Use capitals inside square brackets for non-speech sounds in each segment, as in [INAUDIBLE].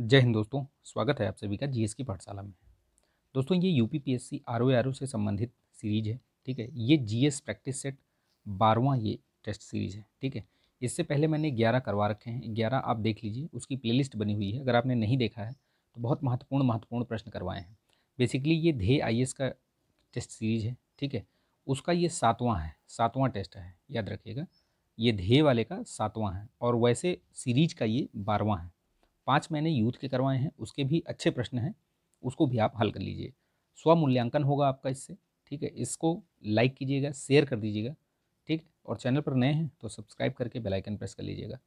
जय हिंद दोस्तों स्वागत है आप सभी का जीएस की पाठशाला में दोस्तों ये U P P S C R O R O से संबंधित सीरीज है ठीक है ये जीएस प्रैक्टिस सेट बारवा ये टेस्ट सीरीज है ठीक है इससे पहले मैंने ग्यारह करवा रखे हैं ग्यारह आप देख लीजिए उसकी प्लेलिस्ट बनी हुई है अगर आपने नहीं देखा है तो बहुत महत्वपूर्ण महत्वपूर्ण प्रश्न करवाए हैं बेसिकली ये धे आई का टेस्ट सीरीज है ठीक है उसका ये सातवां है सातवां टेस्ट है याद रखिएगा ये धे वाले का सातवां है और वैसे सीरीज का ये बारवां है पाँच मैंने यूथ के करवाए हैं उसके भी अच्छे प्रश्न हैं उसको भी आप हल कर लीजिए स्वमूल्यांकन होगा आपका इससे ठीक है इसको लाइक कीजिएगा शेयर कर दीजिएगा ठीक और चैनल पर नए हैं तो सब्सक्राइब करके बेल आइकन प्रेस कर लीजिएगा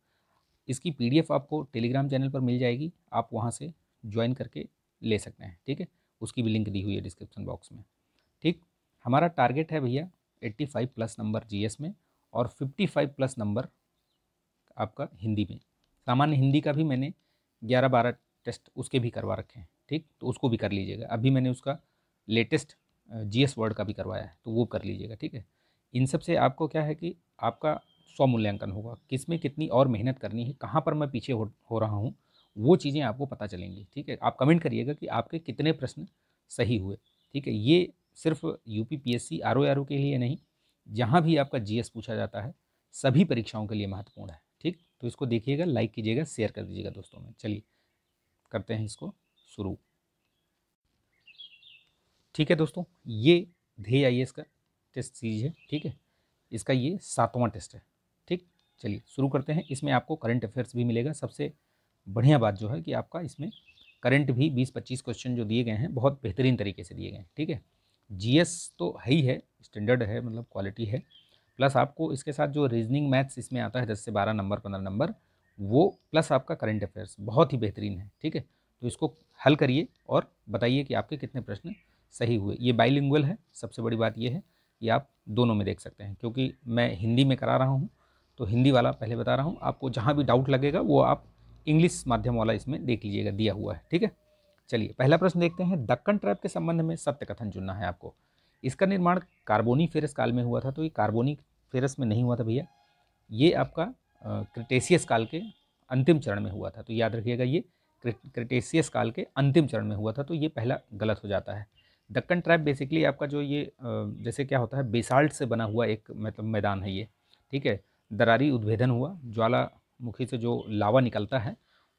इसकी पीडीएफ आपको टेलीग्राम चैनल पर मिल जाएगी आप वहाँ से ज्वाइन करके ले सकते हैं ठीक है उसकी भी लिंक दी हुई है डिस्क्रिप्शन बॉक्स में ठीक हमारा टारगेट है भैया फाइव प्लस नंबर एस में और फाइव प्लस नंबर आपका हिंदी में सामान्य हिंदी का भी मैंने ग्यारह बारह टेस्ट उसके भी करवा रखे हैं ठीक तो उसको भी कर लीजिएगा अभी मैंने उसका लेटेस्ट जी एस वर्ड का भी करवाया है तो वो कर लीजिएगा ठीक है इन सब से आपको क्या है कि आपका स्व मूल्यांकन होगा किस में कितनी और मेहनत करनी है कहाँ पर मैं पीछे हो, हो रहा हूँ वो चीज़ें आपको पता चलेंगी ठीक है आप कमेंट करिएगा कि आपके कितने प्रश्न सही हुए ठीक है ये सिर्फ U P P S C R O R O के लिए नहीं जहाँ भी आपका जी एस पूछा जाता है सभी परीक्षाओं के लिए महत्वपूर्ण है ठीक तो इसको देखिएगा लाइक कीजिएगा शेयर कर दीजिएगा दोस्तों में चलिए करते हैं इसको शुरू ठीक है दोस्तों ये धेय आई का टेस्ट सीरीज है ठीक है इसका ये सातवां टेस्ट है ठीक चलिए शुरू करते हैं इसमें आपको करंट अफेयर्स भी मिलेगा सबसे बढ़िया बात जो है कि आपका इसमें करंट भी 20-25 क्वेश्चन जो दिए गए हैं बहुत बेहतरीन तरीके से दिए गए हैं ठीक है जीएस तो है ही है स्टैंडर्ड है मतलब क्वालिटी है प्लस आपको इसके साथ जो रीजनिंग मैथ्स इसमें आता है दस से बारह नंबर पंद्रह नंबर वो प्लस आपका करंट अफेयर्स बहुत ही बेहतरीन है ठीक है तो इसको हल करिए और बताइए कि आपके कितने प्रश्न सही हुए ये बाइलिंगुअल है सबसे बड़ी बात ये है कि आप दोनों में देख सकते हैं क्योंकि मैं हिंदी में करा रहा हूँ तो हिंदी वाला पहले बता रहा हूँ आपको जहाँ भी डाउट लगेगा वो आप इंग्लिश माध्यम वाला इसमें देख लीजिएगा दिया हुआ है ठीक है चलिए पहला प्रश्न देखते हैं दक्कन ट्रैप के संबंध में सत्य कथन चुनना है आपको इसका निर्माण कार्बोनी फेरस काल में हुआ था तो ये कार्बोनिक फेरस में नहीं हुआ था भैया ये आपका क्रिटेशियस काल के अंतिम चरण में हुआ था तो याद रखिएगा ये क्रिटेशियस काल के अंतिम चरण में हुआ था तो ये पहला गलत हो जाता है दक्कन ट्रैप बेसिकली आपका जो ये जैसे क्या होता है बेसाल्ट से बना हुआ एक मतलब मैदान है ये ठीक है दरारी उद्भेदन हुआ ज्वालामुखी से जो लावा निकलता है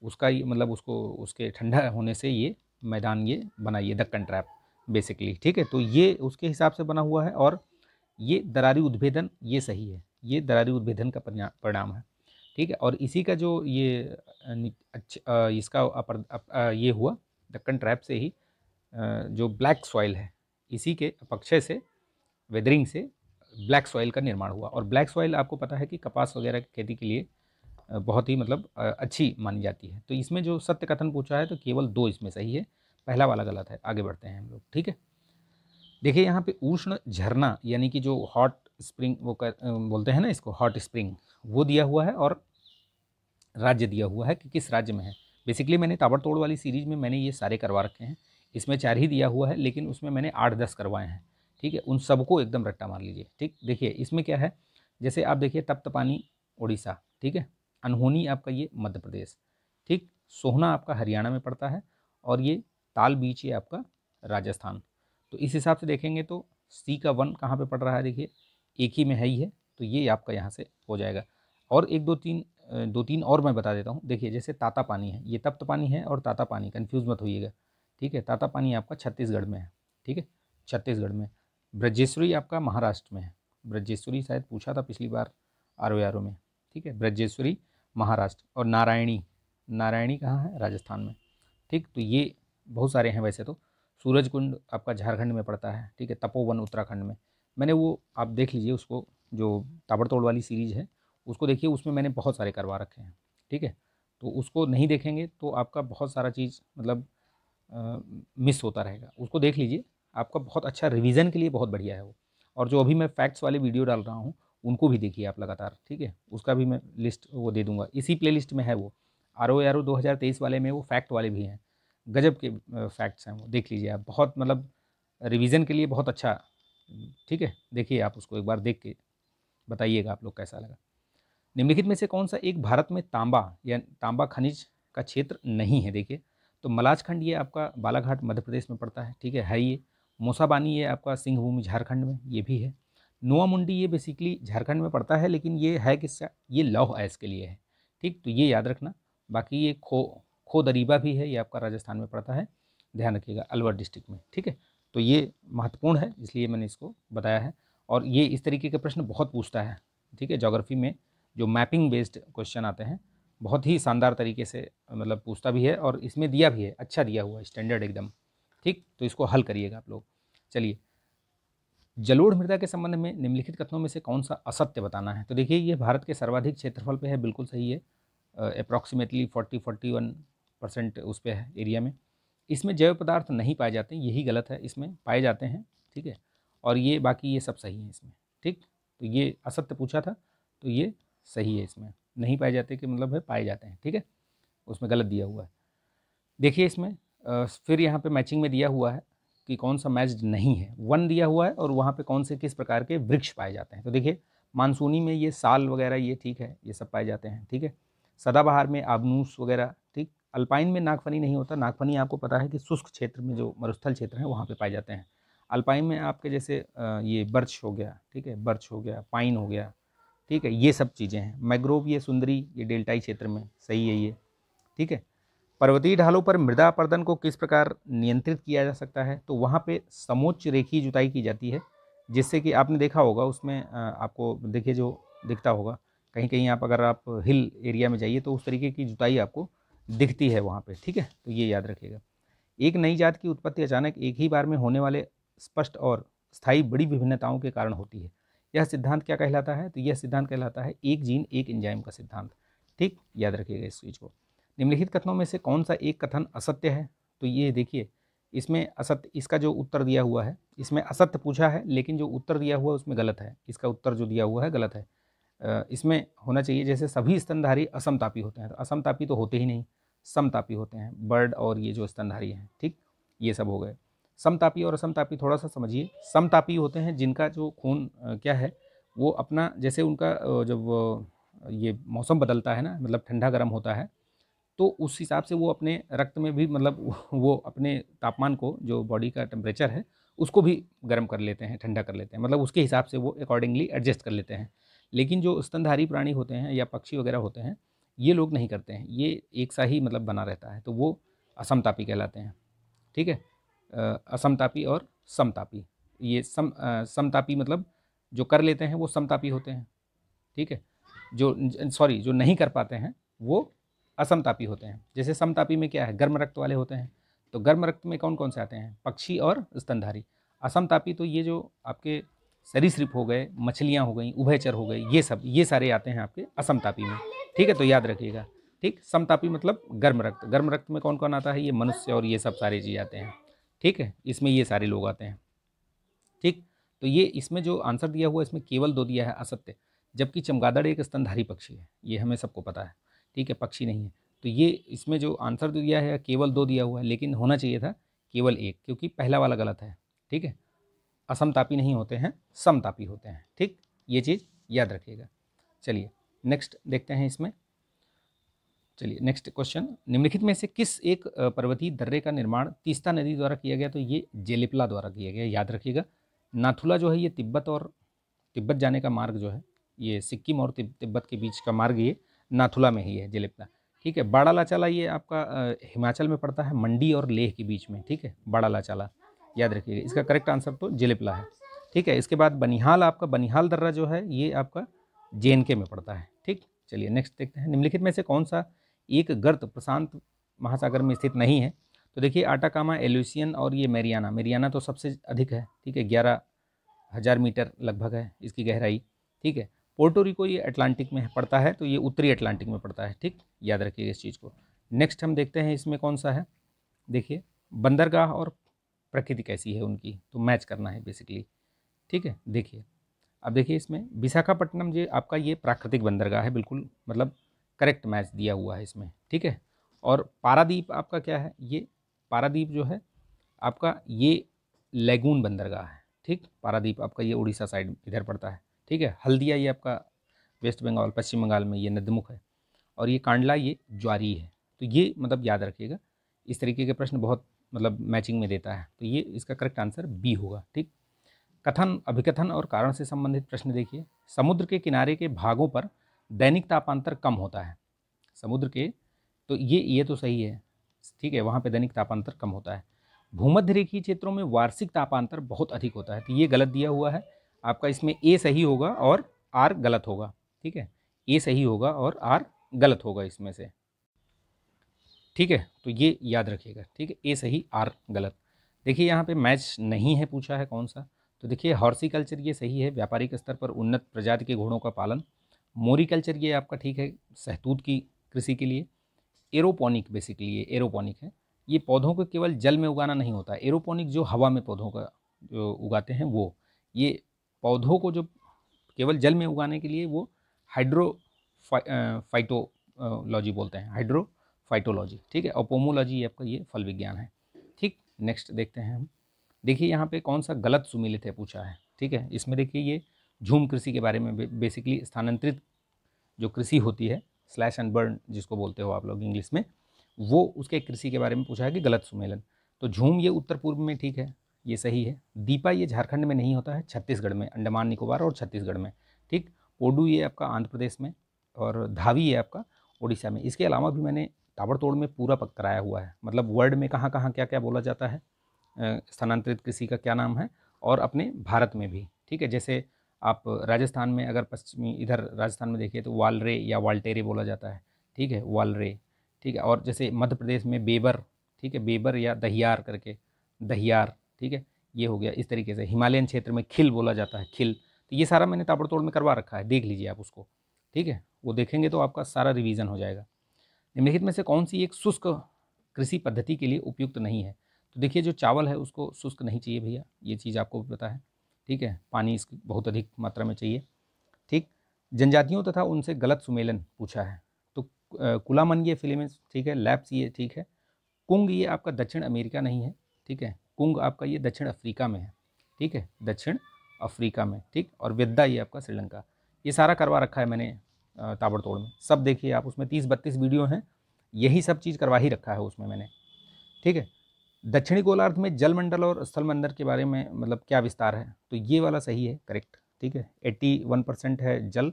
उसका मतलब उसको उसके ठंडा होने से ये मैदान ये बनाइए दक्कन ट्रैप बेसिकली ठीक है तो ये उसके हिसाब से बना हुआ है और ये दरारी उद्भेदन ये सही है ये दरारी उद्भेदन का परिणाम है ठीक है और इसी का जो ये अच्छा इसका अपर, अप, ये हुआ दक्कन ट्रैप से ही जो ब्लैक सॉइल है इसी के पक्षे से वेदरिंग से ब्लैक सॉइल का निर्माण हुआ और ब्लैक सॉइल आपको पता है कि कपास वगैरह की खेती के लिए बहुत ही मतलब अच्छी मानी जाती है तो इसमें जो सत्य कथन पूछा है तो केवल दो इसमें सही है पहला वाला गलत है आगे बढ़ते हैं हम लोग ठीक है देखिए यहाँ पे उष्ण झरना यानी कि जो हॉट स्प्रिंग वो कर, बोलते हैं ना इसको हॉट स्प्रिंग वो दिया हुआ है और राज्य दिया हुआ है कि किस राज्य में है बेसिकली मैंने ताबड़तोड़ वाली सीरीज में मैंने ये सारे करवा रखे हैं इसमें चार ही दिया हुआ है लेकिन उसमें मैंने आठ दस करवाए हैं ठीक है उन सबको एकदम रट्टा मार लीजिए ठीक देखिए इसमें क्या है जैसे आप देखिए तप्त पानी उड़ीसा ठीक है अनहोनी आपका ये मध्य प्रदेश ठीक सोहना आपका हरियाणा में पड़ता है और ये ताल बीच है आपका राजस्थान तो इस हिसाब से देखेंगे तो सी का वन कहाँ पे पड़ रहा है देखिए एक ही में है ही है तो ये आपका यहाँ से हो जाएगा और एक दो तीन दो तीन और मैं बता देता हूँ देखिए जैसे ताता पानी है ये तप्त पानी है और ताता पानी कन्फ्यूज़ मत होइएगा ठीक है ताता पानी आपका छत्तीसगढ़ में है ठीक है छत्तीसगढ़ में ब्रजेश्वरी आपका महाराष्ट्र में है ब्रजेश्वरी शायद पूछा था पिछली बार आर आर में ठीक है ब्रजेश्वरी महाराष्ट्र और नारायणी नारायणी कहाँ है राजस्थान में ठीक तो ये बहुत सारे हैं वैसे तो सूरज कुंड आपका झारखंड में पड़ता है ठीक है तपोवन उत्तराखंड में मैंने वो आप देख लीजिए उसको जो ताबड़तोड़ वाली सीरीज है उसको देखिए उसमें मैंने बहुत सारे करवा रखे हैं ठीक है तो उसको नहीं देखेंगे तो आपका बहुत सारा चीज़ मतलब आ, मिस होता रहेगा उसको देख लीजिए आपका बहुत अच्छा रिवीजन के लिए बहुत बढ़िया है वो और जो अभी मैं फैक्ट्स वाले वीडियो डाल रहा हूँ उनको भी देखिए आप लगातार ठीक है उसका भी मैं लिस्ट वो दे दूंगा इसी प्लेलिस्ट में है वो आर ओ आर ओ दो हज़ार तेईस वाले में वो फैक्ट वाले भी हैं गजब के फैक्ट्स हैं वो देख लीजिए आप बहुत मतलब रिवीजन के लिए बहुत अच्छा ठीक है देखिए आप उसको एक बार देख के बताइएगा आप लोग कैसा लगा निम्नलिखित में से कौन सा एक भारत में तांबा या तांबा खनिज का क्षेत्र नहीं है देखिए तो मलाजखंड ये आपका बालाघाट मध्य प्रदेश में पड़ता है ठीक है है ये मोसाबानी ये आपका सिंहभूमि झारखंड में ये भी है नुआ मुंडी ये बेसिकली झारखंड में पड़ता है लेकिन ये है किसका ये लौह ऐस के लिए है ठीक तो ये याद रखना बाकी ये खो खोदरीबा भी है ये आपका राजस्थान में पड़ता है ध्यान रखिएगा अलवर डिस्ट्रिक्ट में ठीक है तो ये महत्वपूर्ण है इसलिए मैंने इसको बताया है और ये इस तरीके के प्रश्न बहुत पूछता है ठीक है जोग्राफी में जो मैपिंग बेस्ड क्वेश्चन आते हैं बहुत ही शानदार तरीके से मतलब पूछता भी है और इसमें दिया भी है अच्छा दिया हुआ है स्टैंडर्ड एकदम ठीक तो इसको हल करिएगा आप लोग चलिए जलोढ़ मृदा के संबंध में निम्नलिखित कथनों में से कौन सा असत्य बताना है तो देखिए ये भारत के सर्वाधिक क्षेत्रफल पे है बिल्कुल सही है approximately forty forty one percent उस पर है एरिया में इसमें जैव पदार्थ नहीं पाए जाते यही गलत है इसमें पाए जाते हैं ठीक है और ये बाकी ये सब सही है इसमें ठीक तो ये असत्य पूछा था तो ये सही है इसमें नहीं पाए जाते कि मतलब है पाए जाते हैं ठीक है उसमें गलत दिया हुआ है देखिए इसमें फिर यहाँ पे मैचिंग में दिया हुआ है कि कौन सा मैच नहीं है वन दिया हुआ है और वहाँ पे कौन से किस प्रकार के वृक्ष पाए जाते हैं तो देखिए मानसूनी में ये साल वगैरह ये ठीक है ये सब पाए जाते हैं ठीक है सदाबहार में आबनूस वगैरह अल्पाइन में नागफनी नहीं होता नागफनी आपको पता है कि शुष्क क्षेत्र में जो मरुस्थल क्षेत्र है वहाँ पे पाए जाते हैं अल्पाइन में आपके जैसे ये बर्च हो गया ठीक है बर्च हो गया पाइन हो गया ठीक है ये सब चीज़ें हैं मैग्रोव ये सुंदरी ये डेल्टाई क्षेत्र में सही है ये ठीक है पर्वतीय ढालों पर मृदा अपर्दन को किस प्रकार नियंत्रित किया जा सकता है तो वहाँ पर समोच्च रेखी जुताई की जाती है जिससे कि आपने देखा होगा उसमें आपको देखिए जो दिखता होगा कहीं कहीं आप अगर आप हिल एरिया में जाइए तो उस तरीके की जुताई आपको दिखती है वहाँ पे ठीक है तो ये याद रखिएगा एक नई जात की उत्पत्ति अचानक एक ही बार में होने वाले स्पष्ट और स्थायी बड़ी विभिन्नताओं के कारण होती है यह सिद्धांत क्या कहलाता है तो यह सिद्धांत कहलाता है एक जीन एक इंजाइम का सिद्धांत ठीक याद रखिएगा इस चीज़ को निम्नलिखित कथनों में से कौन सा एक कथन असत्य है तो ये देखिए इसमें असत्य इसका जो उत्तर दिया हुआ है इसमें असत्य पूछा है लेकिन जो उत्तर दिया हुआ है उसमें गलत है इसका उत्तर जो दिया हुआ है गलत है इसमें होना चाहिए जैसे सभी स्तनधारी असमतापी होते हैं तो असमतापी तो होते ही नहीं समतापी होते हैं बर्ड और ये जो स्तनधारी हैं ठीक ये सब हो गए समतापी और असमतापी थोड़ा सा समझिए समतापी होते हैं जिनका जो खून क्या है वो अपना जैसे उनका जब ये मौसम बदलता है ना मतलब ठंडा गर्म होता है तो उस हिसाब से वो अपने रक्त में भी मतलब [LAUGHS] वो अपने तापमान को जो बॉडी का टेम्परेचर है उसको भी गर्म कर लेते हैं ठंडा कर लेते हैं मतलब उसके हिसाब से वो अकॉर्डिंगली एडजस्ट कर लेते हैं लेकिन जो स्तनधारी प्राणी होते हैं या पक्षी वगैरह होते हैं ये लोग नहीं करते हैं ये एक सा ही मतलब बना रहता है तो वो असमतापी कहलाते हैं ठीक है असमतापी और समतापी ये सम समतापी मतलब जो कर लेते हैं वो समतापी होते हैं ठीक है जो सॉरी जो नहीं कर पाते हैं वो असमतापी होते हैं जैसे समतापी में क्या है गर्म रक्त वाले होते हैं तो गर्म रक्त में कौन कौन से आते हैं पक्षी और स्तनधारी असमतापी तो ये जो आपके सरीसृप हो गए मछलियाँ हो गई उभयचर हो गई ये सब ये सारे आते हैं आपके असमतापी में ठीक है तो याद रखिएगा ठीक समतापी मतलब गर्म रक्त गर्म रक्त में कौन कौन आता है ये मनुष्य और ये सब सारे चीज़ आते हैं ठीक है इसमें ये सारे लोग आते हैं ठीक तो ये इसमें जो आंसर दिया हुआ इसमें केवल दो दिया है असत्य जबकि चमगादड़ एक स्तनधारी पक्षी है ये हमें सबको पता है ठीक है पक्षी नहीं है तो ये इसमें जो आंसर दिया है केवल दो दिया हुआ है लेकिन होना चाहिए था केवल एक क्योंकि पहला वाला गलत है ठीक है असमतापी नहीं होते हैं समतापी होते हैं ठीक ये चीज़ याद रखिएगा चलिए नेक्स्ट देखते हैं इसमें चलिए नेक्स्ट क्वेश्चन निम्नलिखित में से किस एक पर्वतीय दर्रे का निर्माण तीस्ता नदी द्वारा किया गया तो ये जेलिपला द्वारा किया गया याद रखिएगा नाथुला जो है ये तिब्बत और तिब्बत जाने का मार्ग जो है ये सिक्किम और तिब्बत के बीच का मार्ग ये नाथुला में ही है जेलिपला ठीक है बाड़ा लाचाला ये आपका हिमाचल में पड़ता है मंडी और लेह के बीच में ठीक है बाड़ा लाचाला याद रखिएगा इसका करेक्ट आंसर तो जिलिपला है ठीक है इसके बाद बनिहाल आपका बनिहाल दर्रा जो है ये आपका जे में पड़ता है ठीक चलिए नेक्स्ट देखते हैं निम्नलिखित में से कौन सा एक गर्त प्रशांत महासागर में स्थित नहीं है तो देखिए आटाकामा एल्यूसियन और ये मेरियाना मेरियाना तो सबसे अधिक है ठीक है ग्यारह हज़ार मीटर लगभग है इसकी गहराई ठीक है पोर्टोरिको ये अटलांटिक में पड़ता है तो ये उत्तरी अटलांटिक में पड़ता है ठीक याद रखिएगा इस चीज़ को नेक्स्ट हम देखते हैं इसमें कौन सा है देखिए बंदरगाह और प्रकृति कैसी है उनकी तो मैच करना है बेसिकली ठीक है देखिए अब देखिए इसमें विशाखापट्टनम जो आपका ये प्राकृतिक बंदरगाह है बिल्कुल मतलब करेक्ट मैच दिया हुआ है इसमें ठीक है और पारादीप आपका क्या है ये पारादीप जो है आपका ये लेगून बंदरगाह है ठीक पारादीप आपका ये उड़ीसा साइड इधर पड़ता है ठीक है हल्दिया ये आपका वेस्ट बंगाल पश्चिम बंगाल में ये नदमुख है और ये कांडला ये ज्वारी है तो ये मतलब याद रखिएगा इस तरीके के प्रश्न बहुत मतलब मैचिंग में देता है तो ये इसका करेक्ट आंसर बी होगा ठीक कथन अभिकथन और कारण से संबंधित प्रश्न देखिए समुद्र के किनारे के भागों पर दैनिक तापांतर कम होता है समुद्र के तो ये ये तो सही है ठीक है वहाँ पे दैनिक तापांतर कम होता है भूमध्य रेखीय क्षेत्रों में वार्षिक तापांतर बहुत अधिक होता है तो ये गलत दिया हुआ है आपका इसमें ए सही होगा और आर गलत होगा ठीक है ए सही होगा और आर गलत होगा इसमें से ठीक है तो ये याद रखिएगा ठीक है ए सही आर गलत देखिए यहाँ पे मैच नहीं है पूछा है कौन सा तो देखिए हॉर्सिकल्चर ये सही है व्यापारिक स्तर पर उन्नत प्रजाति के घोड़ों का पालन मोरी कल्चर ये आपका ठीक है सहतूत की कृषि के लिए एरोपोनिक बेसिकली ये एरोपोनिक है ये पौधों को केवल जल में उगाना नहीं होता एरोपोनिक जो हवा में पौधों का जो उगाते हैं वो ये पौधों को जो केवल जल में उगाने के लिए वो हाइड्रो फाइटोलॉजी बोलते हैं हाइड्रो फाइटोलॉजी ठीक है और पोमोलॉजी आपका ये फल विज्ञान है ठीक नेक्स्ट देखते हैं हम देखिए यहाँ पे कौन सा गलत सुमिलित है पूछा है ठीक है इसमें देखिए ये झूम कृषि के बारे में बेसिकली स्थानांतरित जो कृषि होती है स्लैश एंड बर्न जिसको बोलते हो आप लोग इंग्लिश में वो उसके कृषि के बारे में पूछा है कि गलत सुमेलन तो झूम ये उत्तर पूर्व में ठीक है ये सही है दीपा ये झारखंड में नहीं होता है छत्तीसगढ़ में अंडमान निकोबार और छत्तीसगढ़ में ठीक पोडू ये आपका आंध्र प्रदेश में और धावी है आपका उड़ीसा में इसके अलावा भी मैंने ताबड़तोड़ में पूरा पक कराया हुआ है मतलब वर्ल्ड में कहाँ कहाँ क्या क्या बोला जाता है स्थानांतरित कृषि का क्या नाम है और अपने भारत में भी ठीक है जैसे आप राजस्थान में अगर पश्चिमी इधर राजस्थान में देखिए तो वालरे या वाल्टेरे बोला जाता है ठीक है वालरे ठीक है और जैसे मध्य प्रदेश में बेबर ठीक है बेबर या दहियार करके दहियार ठीक है ये हो गया इस तरीके से हिमालयन क्षेत्र में खिल बोला जाता है खिल तो ये सारा मैंने ताबड़तोड़ में करवा रखा है देख लीजिए आप उसको ठीक है वो देखेंगे तो आपका सारा रिवीजन हो जाएगा निम्नलिखित में से कौन सी एक शुष्क कृषि पद्धति के लिए उपयुक्त नहीं है तो देखिए जो चावल है उसको शुष्क नहीं चाहिए भैया ये चीज़ आपको पता है ठीक है पानी इसकी बहुत अधिक मात्रा में चाहिए ठीक जनजातियों तथा उनसे गलत सुमेलन पूछा है तो कुलामन ये फिल्म ठीक है लैप्स ये ठीक है कुंग ये आपका दक्षिण अमेरिका नहीं है ठीक है कुंग आपका ये दक्षिण अफ्रीका में है ठीक है दक्षिण अफ्रीका में ठीक और विद्या ये आपका श्रीलंका ये सारा करवा रखा है मैंने ताबड़तोड़ में सब देखिए आप उसमें तीस बत्तीस वीडियो हैं यही सब चीज़ करवा ही रखा है उसमें मैंने ठीक है दक्षिणी गोलार्ध में जलमंडल और स्थल मंदिर के बारे में मतलब क्या विस्तार है तो ये वाला सही है करेक्ट ठीक है एट्टी वन परसेंट है जल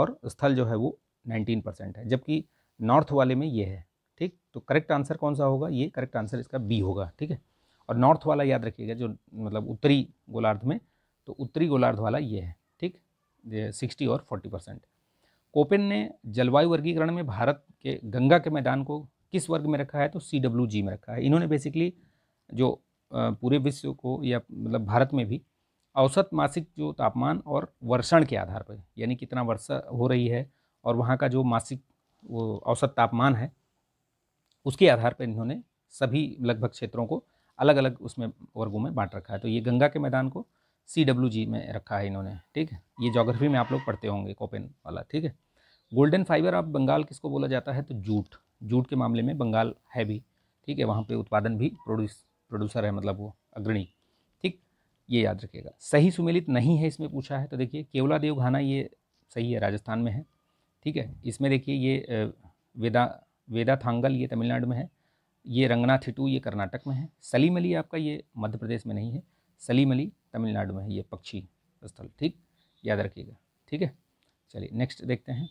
और स्थल जो है वो नाइन्टीन परसेंट है जबकि नॉर्थ वाले में ये है ठीक तो करेक्ट आंसर कौन सा होगा ये करेक्ट आंसर इसका बी होगा ठीक है और नॉर्थ वाला याद रखिएगा जो मतलब उत्तरी गोलार्ध में तो उत्तरी गोलार्ध वाला ये है ठीक सिक्सटी और फोर्टी परसेंट कोपेन ने जलवायु वर्गीकरण में भारत के गंगा के मैदान को किस वर्ग में रखा है तो सी डब्ल्यू जी में रखा है इन्होंने बेसिकली जो पूरे विश्व को या मतलब भारत में भी औसत मासिक जो तापमान और वर्षण के आधार पर यानी कितना वर्षा हो रही है और वहाँ का जो मासिक वो औसत तापमान है उसके आधार पर इन्होंने सभी लगभग क्षेत्रों को अलग अलग उसमें वर्गों में बांट रखा है तो ये गंगा के मैदान को सी डब्ल्यू जी में रखा है इन्होंने ठीक है ये जोग्राफी में आप लोग पढ़ते होंगे कोपेन वाला ठीक है गोल्डन फाइबर आप बंगाल किसको बोला जाता है तो जूट जूट के मामले में बंगाल है भी ठीक है वहाँ पे उत्पादन भी प्रोड्यूस प्रोड्यूसर है मतलब वो अग्रणी ठीक ये याद रखिएगा सही सुमेलित नहीं है इसमें पूछा है तो देखिए केवला देवघाना ये सही है राजस्थान में है ठीक है इसमें देखिए ये वेदा वेदा थांगल ये तमिलनाडु में है ये थिटू ये कर्नाटक में है सलीम अली आपका ये मध्य प्रदेश में नहीं है सलीम अली तमिलनाडु में है ये पक्षी स्थल ठीक याद रखिएगा ठीक है चलिए नेक्स्ट देखते हैं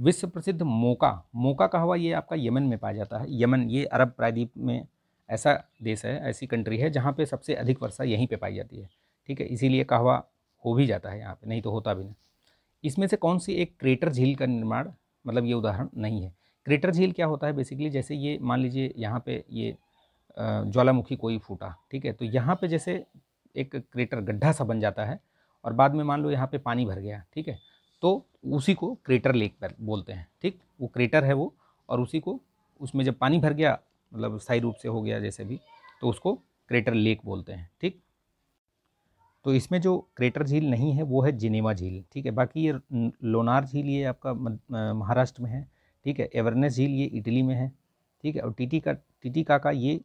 विश्व प्रसिद्ध मोका मोका का हवा ये आपका यमन में पाया जाता है यमन ये अरब प्रायद्वीप में ऐसा देश है ऐसी कंट्री है जहाँ पे सबसे अधिक वर्षा यहीं पे पाई जाती है ठीक है इसीलिए कहवा हो भी जाता है यहाँ पे नहीं तो होता भी नहीं इसमें से कौन सी एक क्रेटर झील का निर्माण मतलब ये उदाहरण नहीं है क्रेटर झील क्या होता है बेसिकली जैसे ये मान लीजिए यहाँ पे ये ज्वालामुखी कोई फूटा ठीक है तो यहाँ पर जैसे एक क्रेटर गड्ढा सा बन जाता है और बाद में मान लो यहाँ पर पानी भर गया ठीक है तो उसी को क्रेटर लेक बोलते हैं ठीक वो क्रेटर है वो और उसी को उसमें जब पानी भर गया मतलब स्थायी रूप से हो गया जैसे भी तो उसको क्रेटर लेक बोलते हैं ठीक तो इसमें जो क्रेटर झील नहीं है वो है जिनेवा झील ठीक है बाकी ये लोनार झील ये आपका महाराष्ट्र में है ठीक है एवरनेस झील ये इटली में है ठीक है और टीटी का टीटी का, का ये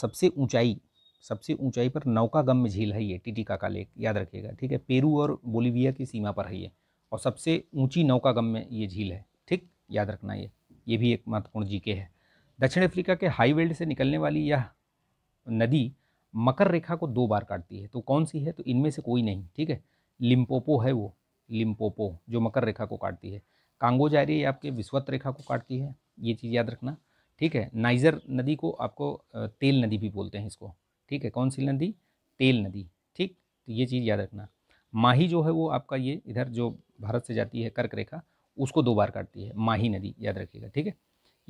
सबसे ऊंचाई सबसे ऊंचाई पर नौका गम्य झील है ये टीटी काका लेक याद रखिएगा ठीक है पेरू और बोलीविया की सीमा पर है ये और सबसे ऊंची नौकागम में ये झील है ठीक याद रखना ये ये भी एक महत्वपूर्ण जीके है दक्षिण अफ्रीका के हाई वेल्ड से निकलने वाली यह नदी मकर रेखा को दो बार काटती है तो कौन सी है तो इनमें से कोई नहीं ठीक है लिम्पोपो है वो लिम्पोपो जो मकर रेखा को काटती है कांगो जा रही है आपके विस्वत रेखा को काटती है ये चीज़ याद रखना ठीक है नाइजर नदी को आपको तेल नदी भी बोलते हैं इसको ठीक है कौन सी नदी तेल नदी ठीक तो ये चीज़ याद रखना माही जो है वो आपका ये इधर जो भारत से जाती है कर्क रेखा उसको दो बार काटती है माही नदी याद रखिएगा ठीक है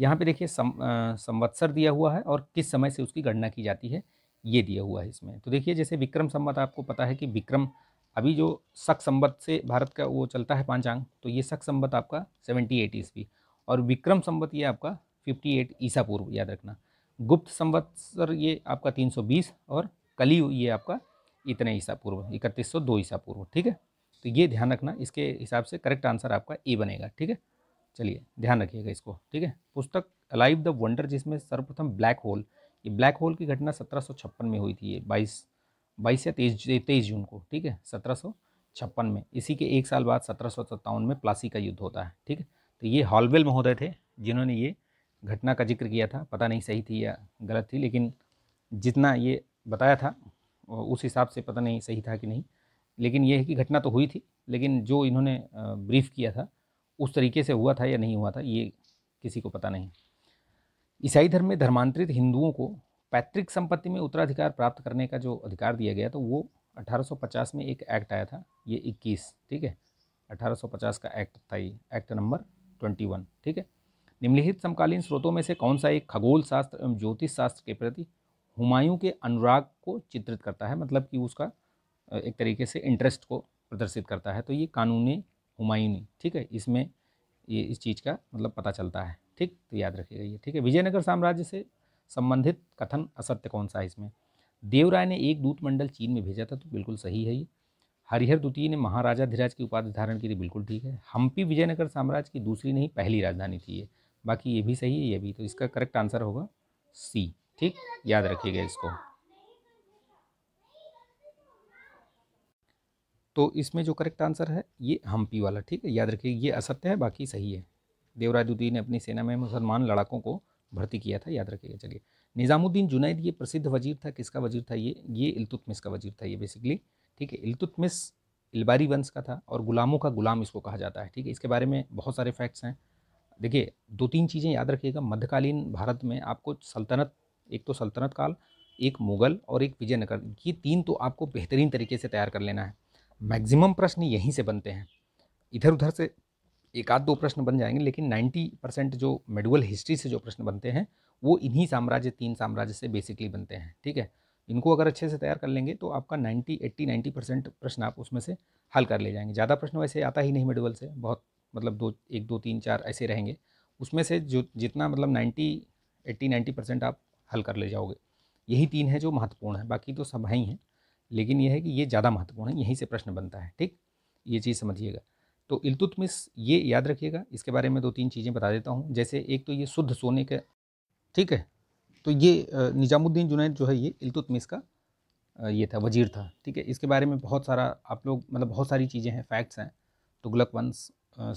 यहाँ पे देखिए सम, संवत्सर दिया हुआ है और किस समय से उसकी गणना की जाती है ये दिया हुआ है इसमें तो देखिए जैसे विक्रम संवत आपको पता है कि विक्रम अभी जो शक संवत से भारत का वो चलता है पांचांग तो ये शक संवत आपका सेवेंटी एट ईस्वी और विक्रम संवत ये आपका फिफ्टी एट ईसा पूर्व याद रखना गुप्त संवत्सर ये आपका तीन सौ बीस और कली ये आपका इतने ईसा पूर्व इकतीस सौ दो ईसा पूर्व ठीक है तो ये ध्यान रखना इसके हिसाब से करेक्ट आंसर आपका ए बनेगा ठीक है चलिए ध्यान रखिएगा इसको ठीक है पुस्तक अलाइव द वंडर जिसमें सर्वप्रथम ब्लैक होल ये ब्लैक होल की घटना सत्रह में हुई थी ये बाईस बाईस या तेईस तेईस जून को ठीक है सत्रह में इसी के एक साल बाद सत्रह में प्लासी का युद्ध होता है ठीक है तो ये हॉलवेल महोदय थे जिन्होंने ये घटना का जिक्र किया था पता नहीं सही थी या गलत थी लेकिन जितना ये बताया था उस हिसाब से पता नहीं सही था कि नहीं लेकिन यह है कि घटना तो हुई थी लेकिन जो इन्होंने ब्रीफ किया था उस तरीके से हुआ था या नहीं हुआ था ये किसी को पता नहीं ईसाई धर्म में धर्मांतरित हिंदुओं को पैतृक संपत्ति में उत्तराधिकार प्राप्त करने का जो अधिकार दिया गया तो वो 1850 में एक एक्ट आया था ये 21 ठीक है 1850 का एक्ट था ये एक्ट नंबर 21 ठीक है निम्नलिखित समकालीन स्रोतों में से कौन सा एक खगोल शास्त्र एवं ज्योतिष शास्त्र के प्रति हुमायूं के अनुराग को चित्रित करता है मतलब कि उसका एक तरीके से इंटरेस्ट को प्रदर्शित करता है तो ये कानूनी हुमायूनी ठीक है इसमें ये इस चीज़ का मतलब पता चलता है ठीक तो याद रखिएगा ये ठीक है विजयनगर साम्राज्य से संबंधित कथन असत्य कौन सा है इसमें देवराय ने एक दूत मंडल चीन में भेजा था तो बिल्कुल सही है ये हरिहर द्वितीय ने महाराजा धीराज की उपाधि धारण की थी बिल्कुल ठीक है हम्पी विजयनगर साम्राज्य की दूसरी नहीं पहली राजधानी थी ये बाकी ये भी सही है ये भी तो इसका करेक्ट आंसर होगा सी ठीक याद रखिएगा इसको तो इसमें जो करेक्ट आंसर है ये हम्पी वाला ठीक है याद रखिए ये असत्य है बाकी सही है देवराज उद्दीन ने अपनी सेना में मुसलमान लड़ाकों को भर्ती किया था याद रखिएगा चलिए निज़ामुद्दीन जुनैद ये प्रसिद्ध वजीर था किसका वजीर था ये ये इल्तुतमिस का वजीर था ये बेसिकली ठीक है इल्तुतमिस इलबारी वंश का था और गुलामों का गुलाम इसको कहा जाता है ठीक है इसके बारे में बहुत सारे फैक्ट्स हैं देखिए दो तीन चीज़ें याद रखिएगा मध्यकालीन भारत में आपको सल्तनत एक तो सल्तनत काल एक मुग़ल और एक विजयनगर ये तीन तो आपको बेहतरीन तरीके से तैयार कर लेना है मैक्सिमम प्रश्न यहीं से बनते हैं इधर उधर से एक आध दो प्रश्न बन जाएंगे लेकिन 90 परसेंट जो मेडुअल हिस्ट्री से जो प्रश्न बनते हैं वो इन्हीं साम्राज्य तीन साम्राज्य से बेसिकली बनते हैं ठीक है इनको अगर अच्छे से तैयार कर लेंगे तो आपका 90 80 90 परसेंट प्रश्न आप उसमें से हल कर ले जाएंगे ज़्यादा प्रश्न वैसे आता ही नहीं मेडुअल से बहुत मतलब दो एक दो तीन चार ऐसे रहेंगे उसमें से जो जितना मतलब नाइन्टी एट्टी नाइन्टी परसेंट आप हल कर ले जाओगे यही तीन है जो महत्वपूर्ण है बाकी तो सब हैं लेकिन यह है कि ये ज़्यादा महत्वपूर्ण है यहीं से प्रश्न बनता है ठीक ये चीज़ समझिएगा तो इल्तुतमिस ये याद रखिएगा इसके बारे में दो तीन चीज़ें बता देता हूँ जैसे एक तो ये शुद्ध सोने का ठीक है तो ये निज़ामुद्दीन जुनैद जो है ये इल्तुतमिस का ये था वजीर था ठीक है इसके बारे में बहुत सारा आप लोग मतलब बहुत सारी चीज़ें हैं फैक्ट्स हैं तुगलक वंश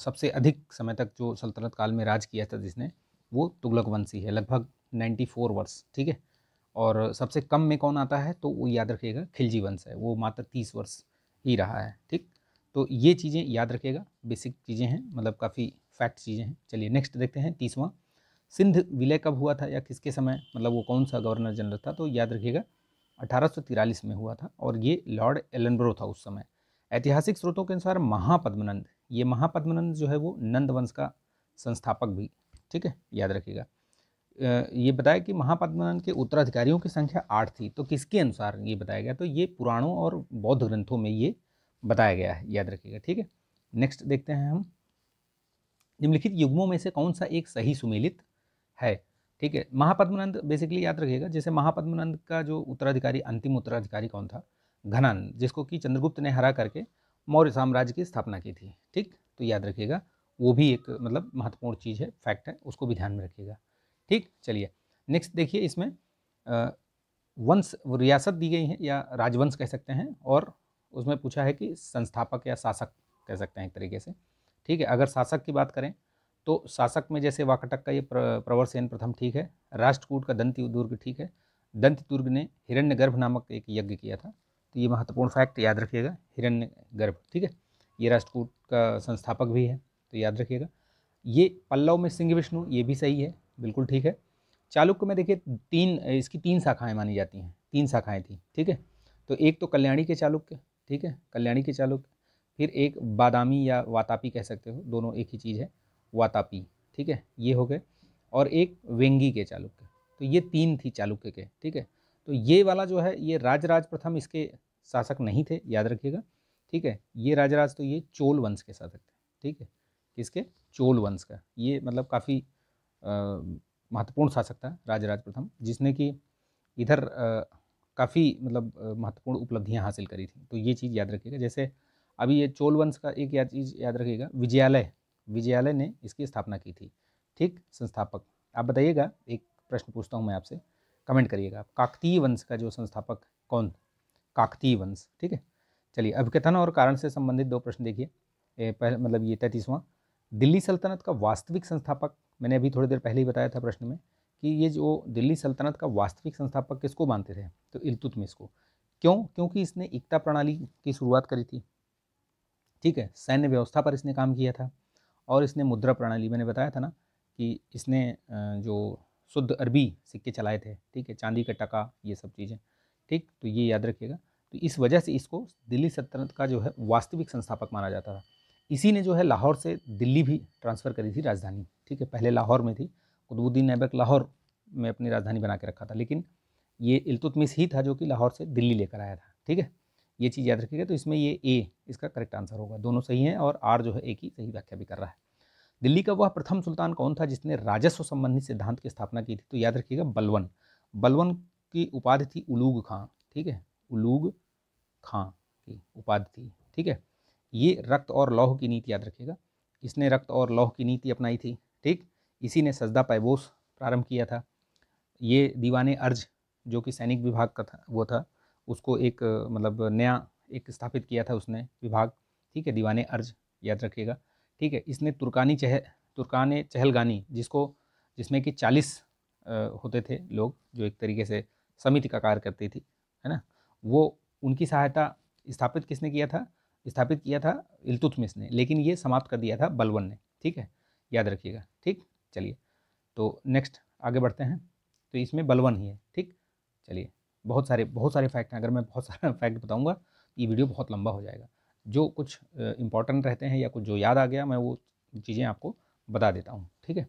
सबसे अधिक समय तक जो सल्तनत काल में राज किया था जिसने वो तुगलक वंश ही है लगभग फोर वर्ष ठीक है और सबसे कम में कौन आता है तो वो याद रखिएगा खिलजी वंश है वो मात्र तीस वर्ष ही रहा है ठीक तो ये चीज़ें याद रखिएगा बेसिक चीज़ें हैं मतलब काफ़ी फैक्ट चीज़ें हैं चलिए नेक्स्ट देखते हैं तीसवा सिंध विलय कब हुआ था या किसके समय मतलब वो कौन सा गवर्नर जनरल था तो याद रखिएगा अठारह में हुआ था और ये लॉर्ड एलनब्रो था उस समय ऐतिहासिक स्रोतों के अनुसार महापद्मनंद ये महापद्मनंद जो है वो नंद वंश का संस्थापक भी ठीक है याद रखिएगा ये बताया कि महापद्मनंद के उत्तराधिकारियों की संख्या आठ थी तो किसके अनुसार ये बताया गया तो ये पुराणों और बौद्ध ग्रंथों में ये बताया गया है याद रखिएगा ठीक है नेक्स्ट देखते हैं हम निम्नलिखित युग्मों में से कौन सा एक सही सुमेलित है ठीक है महापद्मनंद बेसिकली याद रखिएगा जैसे महापद्मनंद का जो उत्तराधिकारी अंतिम उत्तराधिकारी कौन था घनानंद जिसको कि चंद्रगुप्त ने हरा करके मौर्य साम्राज्य की स्थापना की थी ठीक तो याद रखिएगा वो भी एक मतलब महत्वपूर्ण चीज़ है फैक्ट है उसको भी ध्यान में रखिएगा ठीक चलिए नेक्स्ट देखिए इसमें वंश रियासत दी गई है या राजवंश कह सकते हैं और उसमें पूछा है कि संस्थापक या शासक कह सकते हैं एक तरीके से ठीक है अगर शासक की बात करें तो शासक में जैसे वाकटक का ये प्रवर सेन प्रथम ठीक है राष्ट्रकूट का दंती दुर्ग ठीक है दंत दुर्ग ने हिरण्य गर्भ नामक एक यज्ञ किया था तो ये महत्वपूर्ण फैक्ट याद रखिएगा हिरण्य गर्भ ठीक है ये राष्ट्रकूट का संस्थापक भी है तो याद रखिएगा ये पल्लव में सिंह विष्णु ये भी सही है बिल्कुल ठीक है चालुक्य में देखिए तीन इसकी तीन शाखाएं मानी जाती हैं तीन शाखाएं थी ठीक है तो एक तो कल्याणी के चालुक्य ठीक है कल्याणी के चालुक्य फिर एक बादामी या वातापी कह सकते हो दोनों एक ही चीज़ है वातापी ठीक है ये हो गए और एक वेंगी के चालुक्य तो ये तीन थी चालुक्य के ठीक है तो ये वाला जो है ये राजराज प्रथम इसके शासक नहीं थे याद रखिएगा ठीक है ये राजराज तो ये चोल वंश के शासक थे ठीक है किसके चोल वंश का ये मतलब काफ़ी महत्वपूर्ण शासक था राजराज प्रथम जिसने कि इधर काफ़ी मतलब महत्वपूर्ण उपलब्धियाँ हासिल करी थी तो ये चीज़ याद रखिएगा जैसे अभी ये चोल वंश का एक याद चीज़ याद रखिएगा विजयालय विजयालय ने इसकी स्थापना की थी ठीक संस्थापक आप बताइएगा एक प्रश्न पूछता हूँ मैं आपसे कमेंट करिएगा काकतीय वंश का जो संस्थापक कौन काकतीय वंश ठीक है चलिए अभिकथन और कारण से संबंधित दो प्रश्न देखिए पहले मतलब ये तैतीसवां दिल्ली सल्तनत का वास्तविक संस्थापक मैंने अभी थोड़ी देर पहले ही बताया था प्रश्न में कि ये जो दिल्ली सल्तनत का वास्तविक संस्थापक किसको मानते थे तो में को क्यों क्योंकि इसने एकता प्रणाली की शुरुआत करी थी ठीक है सैन्य व्यवस्था पर इसने काम किया था और इसने मुद्रा प्रणाली मैंने बताया था ना कि इसने जो शुद्ध अरबी सिक्के चलाए थे ठीक है चांदी का टका ये सब चीज़ें ठीक तो ये याद रखिएगा तो इस वजह से इसको दिल्ली सल्तनत का जो है वास्तविक संस्थापक माना जाता था इसी ने जो है लाहौर से दिल्ली भी ट्रांसफ़र करी थी राजधानी ठीक है पहले लाहौर में थी कुतुबुद्दीन ऐबक लाहौर में अपनी राजधानी बना के रखा था लेकिन ये इल्तुतमिस ही था जो कि लाहौर से दिल्ली लेकर आया था ठीक है ये चीज़ याद रखिएगा तो इसमें ये ए इसका करेक्ट आंसर होगा दोनों सही हैं और आर जो है ए की सही व्याख्या भी कर रहा है दिल्ली का वह प्रथम सुल्तान कौन था जिसने राजस्व संबंधी सिद्धांत की स्थापना की थी तो याद रखिएगा बलवन बलवन की उपाधि थी उलूग खां ठीक है उलूग खां की उपाधि थी ठीक है ये रक्त और लौह की नीति याद रखिएगा किसने रक्त और लौह की नीति अपनाई थी ठीक इसी ने सजदा पैबोस प्रारंभ किया था ये दीवाने अर्ज जो कि सैनिक विभाग का था वो था उसको एक मतलब नया एक स्थापित किया था उसने विभाग ठीक है दीवाने अर्ज याद रखिएगा ठीक है इसने तुर्कानी चह तुर्कान चहलगानी जिसको जिसमें कि चालीस होते थे लोग जो एक तरीके से समिति का कार्य करती थी है ना वो उनकी सहायता स्थापित किसने किया था स्थापित किया था इलतुतमिस ने लेकिन ये समाप्त कर दिया था बलवन ने ठीक है याद रखिएगा ठीक चलिए तो नेक्स्ट आगे बढ़ते हैं तो इसमें बलवन ही है ठीक चलिए बहुत सारे बहुत सारे फैक्ट हैं अगर मैं बहुत सारा फैक्ट बताऊंगा ये वीडियो बहुत लंबा हो जाएगा जो कुछ इंपॉर्टेंट रहते हैं या कुछ जो याद आ गया मैं वो चीज़ें आपको बता देता हूँ ठीक है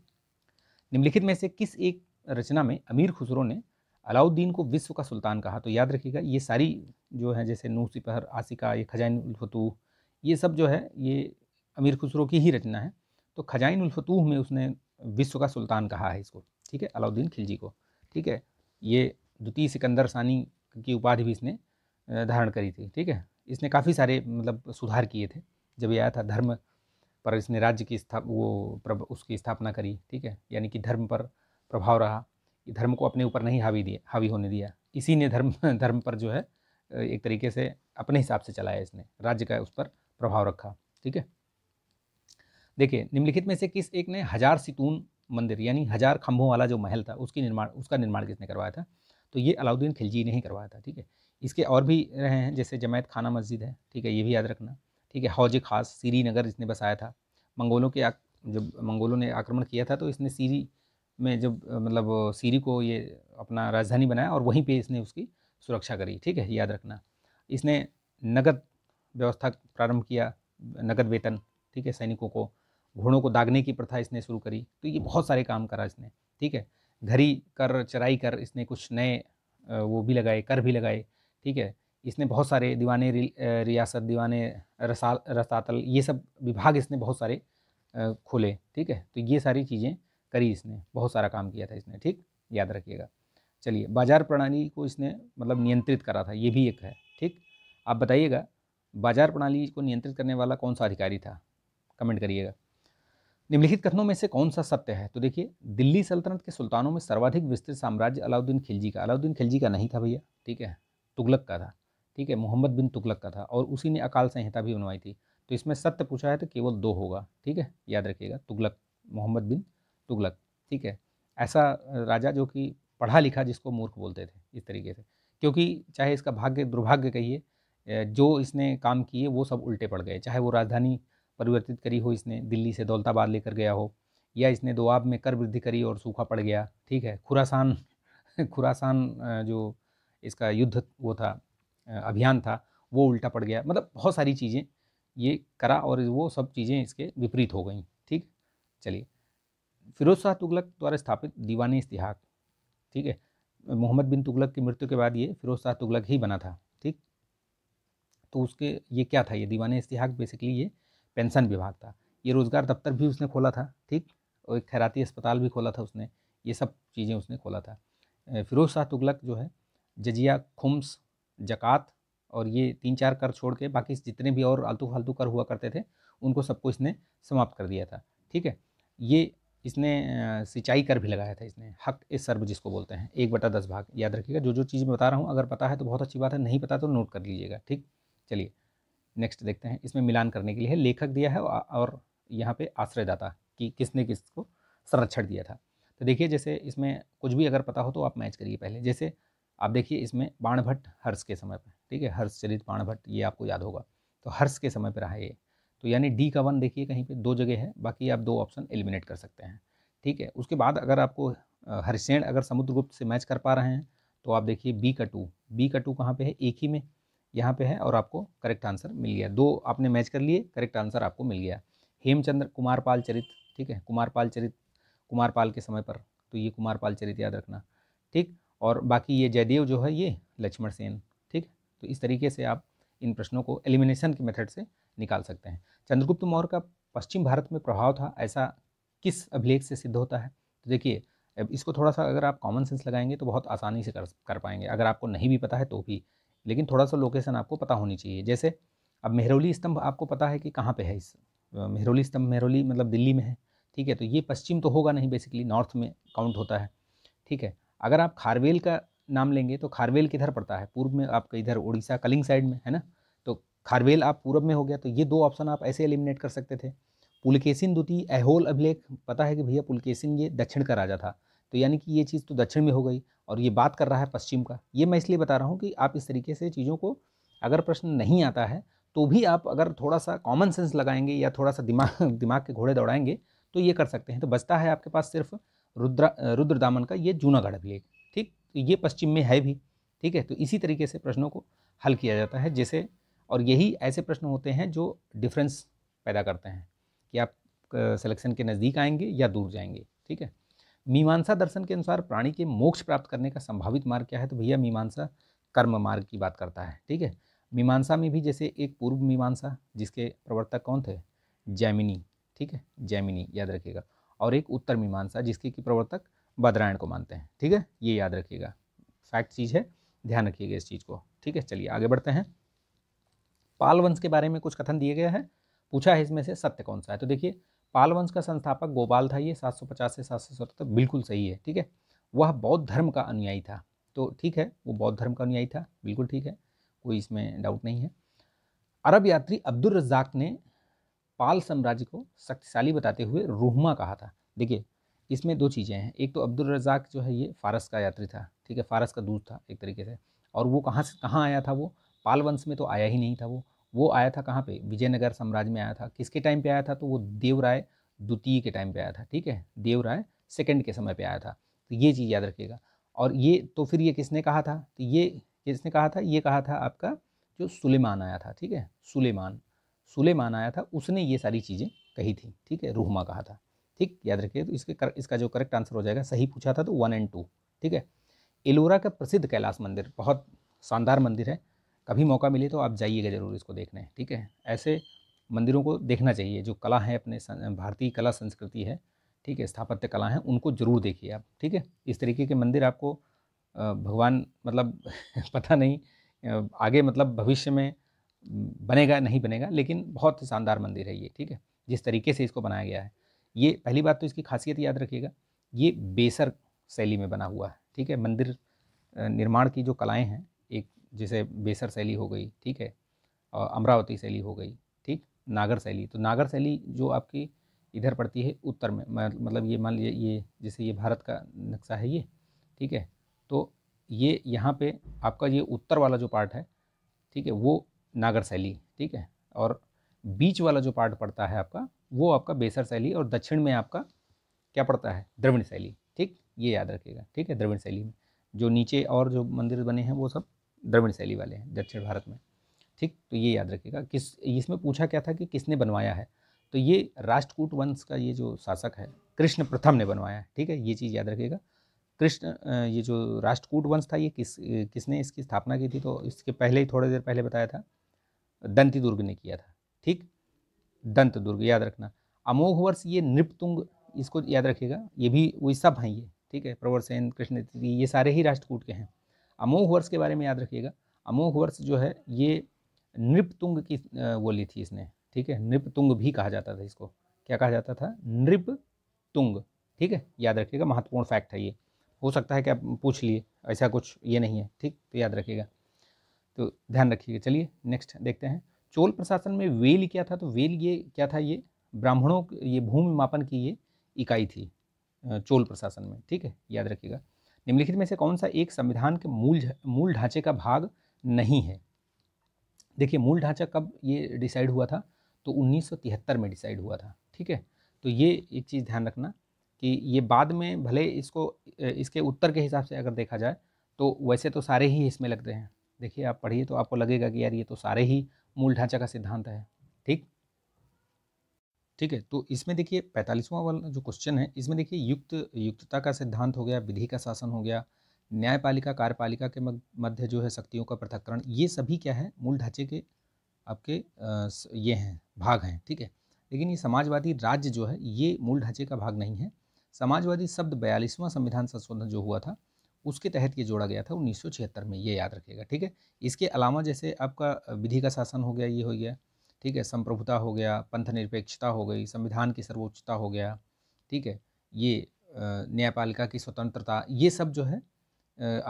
निम्नलिखित में से किस एक रचना में अमीर खुसरो ने अलाउद्दीन को विश्व का सुल्तान कहा तो याद रखिएगा ये सारी जो है जैसे नू सिपहर आसिका ये खजान फतूह ये सब जो है ये अमीर खुसरो की ही रचना है तो खजाइन उलफतूह में उसने विश्व का सुल्तान कहा है इसको ठीक है अलाउद्दीन खिलजी को ठीक है ये द्वितीय सिकंदर सानी की उपाधि भी इसने धारण करी थी ठीक है इसने काफ़ी सारे मतलब सुधार किए थे जब ये आया था धर्म पर इसने राज्य की स्थाप वो प्रभ उसकी स्थापना करी ठीक है यानी कि धर्म पर प्रभाव रहा धर्म को अपने ऊपर नहीं हावी दिया हावी होने दिया इसी ने धर्म [LAUGHS] धर्म पर जो है एक तरीके से अपने हिसाब से चलाया इसने राज्य का उस पर प्रभाव रखा ठीक है देखिए निम्नलिखित में से किस एक ने हजार सितून मंदिर यानी हजार खंभों वाला जो महल था उसकी निर्माण उसका निर्माण किसने करवाया था तो ये अलाउद्दीन खिलजी ने ही करवाया था ठीक है इसके और भी रहे हैं जैसे जमैत खाना मस्जिद है ठीक है ये भी याद रखना ठीक है हौज खास नगर इसने बसाया था मंगोलों के जब मंगोलों ने आक्रमण किया था तो इसने सीरी में जब मतलब सीरी को ये अपना राजधानी बनाया और वहीं पे इसने उसकी सुरक्षा करी ठीक है याद रखना इसने नगद व्यवस्था प्रारंभ किया नगद वेतन ठीक है सैनिकों को घोड़ों को दागने की प्रथा इसने शुरू करी तो ये बहुत सारे काम करा इसने ठीक है घरी कर चराई कर इसने कुछ नए वो भी लगाए कर भी लगाए ठीक है इसने बहुत सारे दीवाने रियासत दीवाने रसाल रसातल ये सब विभाग इसने बहुत सारे खोले ठीक है तो ये सारी चीज़ें करी इसने बहुत सारा काम किया था इसने ठीक याद रखिएगा चलिए बाजार प्रणाली को इसने मतलब नियंत्रित करा था ये भी एक है ठीक आप बताइएगा बाजार प्रणाली को नियंत्रित करने वाला कौन सा अधिकारी था कमेंट करिएगा निम्नलिखित कथनों में से कौन सा सत्य है तो देखिए दिल्ली सल्तनत के सुल्तानों में सर्वाधिक विस्तृत साम्राज्य अलाउद्दीन खिलजी का अलाउद्दीन खिलजी का नहीं था भैया ठीक है तुगलक का था ठीक है मोहम्मद बिन तुगलक का था और उसी ने अकाल संहिता भी बनवाई थी तो इसमें सत्य पूछा है तो केवल दो होगा ठीक है याद रखिएगा तुगलक मोहम्मद बिन तुगलक ठीक है ऐसा राजा जो कि पढ़ा लिखा जिसको मूर्ख बोलते थे इस तरीके से क्योंकि चाहे इसका भाग्य दुर्भाग्य कहिए जो इसने काम किए वो सब उल्टे पड़ गए चाहे वो राजधानी परिवर्तित करी हो इसने दिल्ली से दौलताबाद लेकर गया हो या इसने दोआब में कर वृद्धि करी और सूखा पड़ गया ठीक है खुरासान [LAUGHS] खुरासान जो इसका युद्ध वो था अभियान था वो उल्टा पड़ गया मतलब बहुत सारी चीज़ें ये करा और वो सब चीज़ें इसके विपरीत हो गई ठीक चलिए फिरोज शाह तुगलक द्वारा स्थापित दीवान इस्तिहाक ठीक है मोहम्मद बिन तुगलक की मृत्यु के बाद ये फिरोज शाह तुगलक ही बना था ठीक तो उसके ये क्या था ये दीवान इस्तिहाक बेसिकली ये पेंशन विभाग था ये रोज़गार दफ्तर भी उसने खोला था ठीक और एक खैराती अस्पताल भी खोला था उसने ये सब चीज़ें उसने खोला था फिरोज शाह तुगलक जो है जजिया खुम्स जक़ात और ये तीन चार कर छोड़ के बाकी जितने भी और आलतू फालतू कर हुआ करते थे उनको सबको इसने समाप्त कर दिया था ठीक है ये इसने सिंचाई कर भी लगाया था इसने हक ए सर्व जिसको बोलते हैं एक बटा दस भाग याद रखिएगा जो जो चीज़ मैं बता रहा हूँ अगर पता है तो बहुत अच्छी बात है नहीं पता तो नोट कर लीजिएगा ठीक चलिए नेक्स्ट देखते हैं इसमें मिलान करने के लिए लेखक दिया है और यहाँ पे आश्रयदाता कि किसने किसको संरक्षण दिया था तो देखिए जैसे इसमें कुछ भी अगर पता हो तो आप मैच करिए पहले जैसे आप देखिए इसमें बाणभट्ट हर्ष के समय पर ठीक है हर्ष चरित बाणभट्ट ये आपको याद होगा तो हर्ष के समय पर रहा ये तो यानी डी का वन देखिए कहीं पर दो जगह है बाकी आप दो ऑप्शन एलिमिनेट कर सकते हैं ठीक है उसके बाद अगर आपको हरिसेण अगर समुद्रगुप्त से मैच कर पा रहे हैं तो आप देखिए बी का टू बी का टू कहाँ पे है एक ही में यहाँ पे है और आपको करेक्ट आंसर मिल गया दो आपने मैच कर लिए करेक्ट आंसर आपको मिल गया हेमचंद्र कुमारपाल चरित ठीक है कुमारपाल चरित कुमारपाल के समय पर तो ये कुमारपाल चरित याद रखना ठीक और बाकी ये जयदेव जो है ये लक्ष्मण सेन ठीक तो इस तरीके से आप इन प्रश्नों को एलिमिनेशन के मेथड से निकाल सकते हैं चंद्रगुप्त मौर्य का पश्चिम भारत में प्रभाव था ऐसा किस अभिलेख से सिद्ध होता है तो देखिए अब इसको थोड़ा सा अगर आप कॉमन सेंस लगाएंगे तो बहुत आसानी से कर कर पाएंगे अगर आपको नहीं भी पता है तो भी लेकिन थोड़ा सा लोकेशन आपको पता होनी चाहिए जैसे अब मेहरौली स्तंभ आपको पता है कि कहाँ पे है इस मेहरौली स्तंभ मेहरौली मतलब दिल्ली में है ठीक है तो ये पश्चिम तो होगा नहीं बेसिकली नॉर्थ में काउंट होता है ठीक है अगर आप खारवेल का नाम लेंगे तो खारवेल किधर पड़ता है पूर्व में आपका इधर उड़ीसा कलिंग साइड में है ना तो खारवेल आप पूर्व में हो गया तो ये दो ऑप्शन आप ऐसे एलिमिनेट कर सकते थे पुलकेसिन द्वितीय ऐहोल अभिलेख पता है कि भैया पुलकेसिन ये दक्षिण का राजा था तो यानी कि ये चीज़ तो दक्षिण में हो गई और ये बात कर रहा है पश्चिम का ये मैं इसलिए बता रहा हूँ कि आप इस तरीके से चीज़ों को अगर प्रश्न नहीं आता है तो भी आप अगर थोड़ा सा कॉमन सेंस लगाएंगे या थोड़ा सा दिमाग [LAUGHS] दिमाग के घोड़े दौड़ाएंगे तो ये कर सकते हैं तो बचता है आपके पास सिर्फ रुद्र रुद्र दामन का ये जूनागढ़ अभिलेख ठीक तो ये पश्चिम में है भी ठीक है तो इसी तरीके से प्रश्नों को हल किया जाता है जैसे और यही ऐसे प्रश्न होते हैं जो डिफरेंस पैदा करते हैं कि आप सिलेक्शन के नज़दीक आएंगे या दूर जाएंगे ठीक है मीमांसा दर्शन के अनुसार प्राणी के मोक्ष प्राप्त करने का संभावित मार्ग क्या है तो भैया मीमांसा कर्म मार्ग की बात करता है ठीक है मीमांसा में भी जैसे एक पूर्व मीमांसा जिसके प्रवर्तक कौन थे जैमिनी ठीक है जैमिनी याद रखिएगा और एक उत्तर मीमांसा जिसके कि प्रवर्तक बदरायण को मानते हैं ठीक है ये याद रखिएगा फैक्ट चीज़ है ध्यान रखिएगा इस चीज़ को ठीक है चलिए आगे बढ़ते हैं पाल वंश के बारे में कुछ कथन दिए गए हैं पूछा है इसमें से सत्य कौन सा है तो देखिए पाल वंश का संस्थापक गोपाल था ये 750 से सात सौ बिल्कुल सही है ठीक है वह बौद्ध धर्म का अनुयायी था तो ठीक है वो बौद्ध धर्म का अनुयायी था बिल्कुल ठीक है कोई इसमें डाउट नहीं है अरब यात्री अब्दुल रज्जाक ने पाल साम्राज्य को शक्तिशाली बताते हुए रोहमा कहा था देखिए इसमें दो चीज़ें हैं एक तो अब्दुल रजाक जो है ये फ़ारस का यात्री था ठीक है फ़ारस का दूत था एक तरीके से और वो कहाँ से कहाँ आया था वो पाल वंश में तो आया ही नहीं था वो वो आया था कहाँ पे विजयनगर साम्राज्य में आया था किसके टाइम पे आया था तो वो देवराय द्वितीय के टाइम पे आया था ठीक है देवराय सेकंड के समय पे आया था तो ये चीज़ याद रखिएगा और ये तो फिर ये किसने कहा था तो ये किसने कहा था ये कहा था आपका जो सुलेमान आया था ठीक है सुलेमान सुलेमान आया था उसने ये सारी चीज़ें कही थी ठीक है रूहमा कहा था ठीक याद रखिए तो इसके कर, इसका जो करेक्ट आंसर हो जाएगा सही पूछा था तो वन एंड टू ठीक है एलोरा का प्रसिद्ध कैलाश मंदिर बहुत शानदार मंदिर है कभी मौका मिले तो आप जाइएगा ज़रूर इसको देखने ठीक है ऐसे मंदिरों को देखना चाहिए जो कला है अपने भारतीय कला संस्कृति है ठीक है स्थापत्य कला है उनको ज़रूर देखिए आप ठीक है इस तरीके के मंदिर आपको भगवान मतलब [LAUGHS] पता नहीं आगे मतलब भविष्य में बनेगा नहीं बनेगा लेकिन बहुत शानदार मंदिर है ये ठीक है जिस तरीके से इसको बनाया गया है ये पहली बात तो इसकी खासियत याद रखिएगा ये बेसर शैली में बना हुआ है ठीक है मंदिर निर्माण की जो कलाएं हैं जैसे बेसर शैली हो गई ठीक है और अमरावती शैली हो गई ठीक नागर शैली तो नागर शैली जो आपकी इधर पड़ती है उत्तर में मतलब ये मान लीजिए ये जैसे ये भारत का नक्शा है ये ठीक है तो ये यहाँ पे आपका ये उत्तर वाला जो पार्ट है ठीक है वो नागर शैली ठीक है और बीच वाला जो पार्ट पड़ता है आपका वो आपका बेसर शैली और दक्षिण में आपका क्या पड़ता है द्रविण शैली ठीक ये याद रखिएगा ठीक है द्रविण शैली में जो नीचे और जो मंदिर बने हैं वो सब द्रविड़ शैली वाले हैं दक्षिण भारत में ठीक तो ये याद रखिएगा किस इसमें पूछा क्या था कि किसने बनवाया है तो ये राष्ट्रकूट वंश का ये जो शासक है कृष्ण प्रथम ने बनवाया है ठीक है ये चीज़ याद रखिएगा कृष्ण ये जो राष्ट्रकूट वंश था ये किस किसने इसकी स्थापना की थी तो इसके पहले ही थोड़ी देर पहले बताया था दंती दुर्ग ने किया था ठीक दंत दुर्ग याद रखना अमोघ वर्ष ये नृपतुंग इसको याद रखिएगा ये भी वही सब हैं ये ठीक है प्रवर सेन कृष्ण ये सारे ही राष्ट्रकूट के हैं अमोह वर्ष के बारे में याद रखिएगा अमोह वर्ष जो है ये नृपतुंग की वो ली थी इसने ठीक है नृपतुंग भी कहा जाता था इसको क्या कहा जाता था नृपतुंग ठीक है याद रखिएगा महत्वपूर्ण फैक्ट है ये हो सकता है कि आप पूछ लिए ऐसा कुछ ये नहीं है ठीक तो याद रखिएगा तो ध्यान रखिएगा चलिए नेक्स्ट देखते हैं चोल प्रशासन में वेल क्या था तो वेल ये क्या था ये ब्राह्मणों ये भूमि मापन की ये इकाई थी चोल प्रशासन में ठीक है याद रखिएगा निम्नलिखित में से कौन सा एक संविधान के मूल मूल ढांचे का भाग नहीं है देखिए मूल ढांचा कब ये डिसाइड हुआ था तो 1973 में डिसाइड हुआ था ठीक है तो ये एक चीज़ ध्यान रखना कि ये बाद में भले इसको इसके उत्तर के हिसाब से अगर देखा जाए तो वैसे तो सारे ही इसमें लगते हैं देखिए आप पढ़िए तो आपको लगेगा कि यार ये तो सारे ही मूल ढांचा का सिद्धांत है ठीक है तो इसमें देखिए पैंतालीसवां वाला जो क्वेश्चन है इसमें देखिए युक्त युक्तता का सिद्धांत हो गया विधि का शासन हो गया न्यायपालिका कार्यपालिका के मध्य जो है शक्तियों का पृथककरण ये सभी क्या है मूल ढांचे के आपके ये हैं भाग हैं ठीक है लेकिन ये समाजवादी राज्य जो है ये मूल ढांचे का भाग नहीं है समाजवादी शब्द बयालीसवां संविधान संशोधन जो हुआ था उसके तहत ये जोड़ा गया था उन्नीस में ये याद रखिएगा ठीक है इसके अलावा जैसे आपका विधि का शासन हो गया ये हो गया ठीक है संप्रभुता हो गया पंथ निरपेक्षता हो गई संविधान की सर्वोच्चता हो गया ठीक है ये न्यायपालिका की स्वतंत्रता ये सब जो है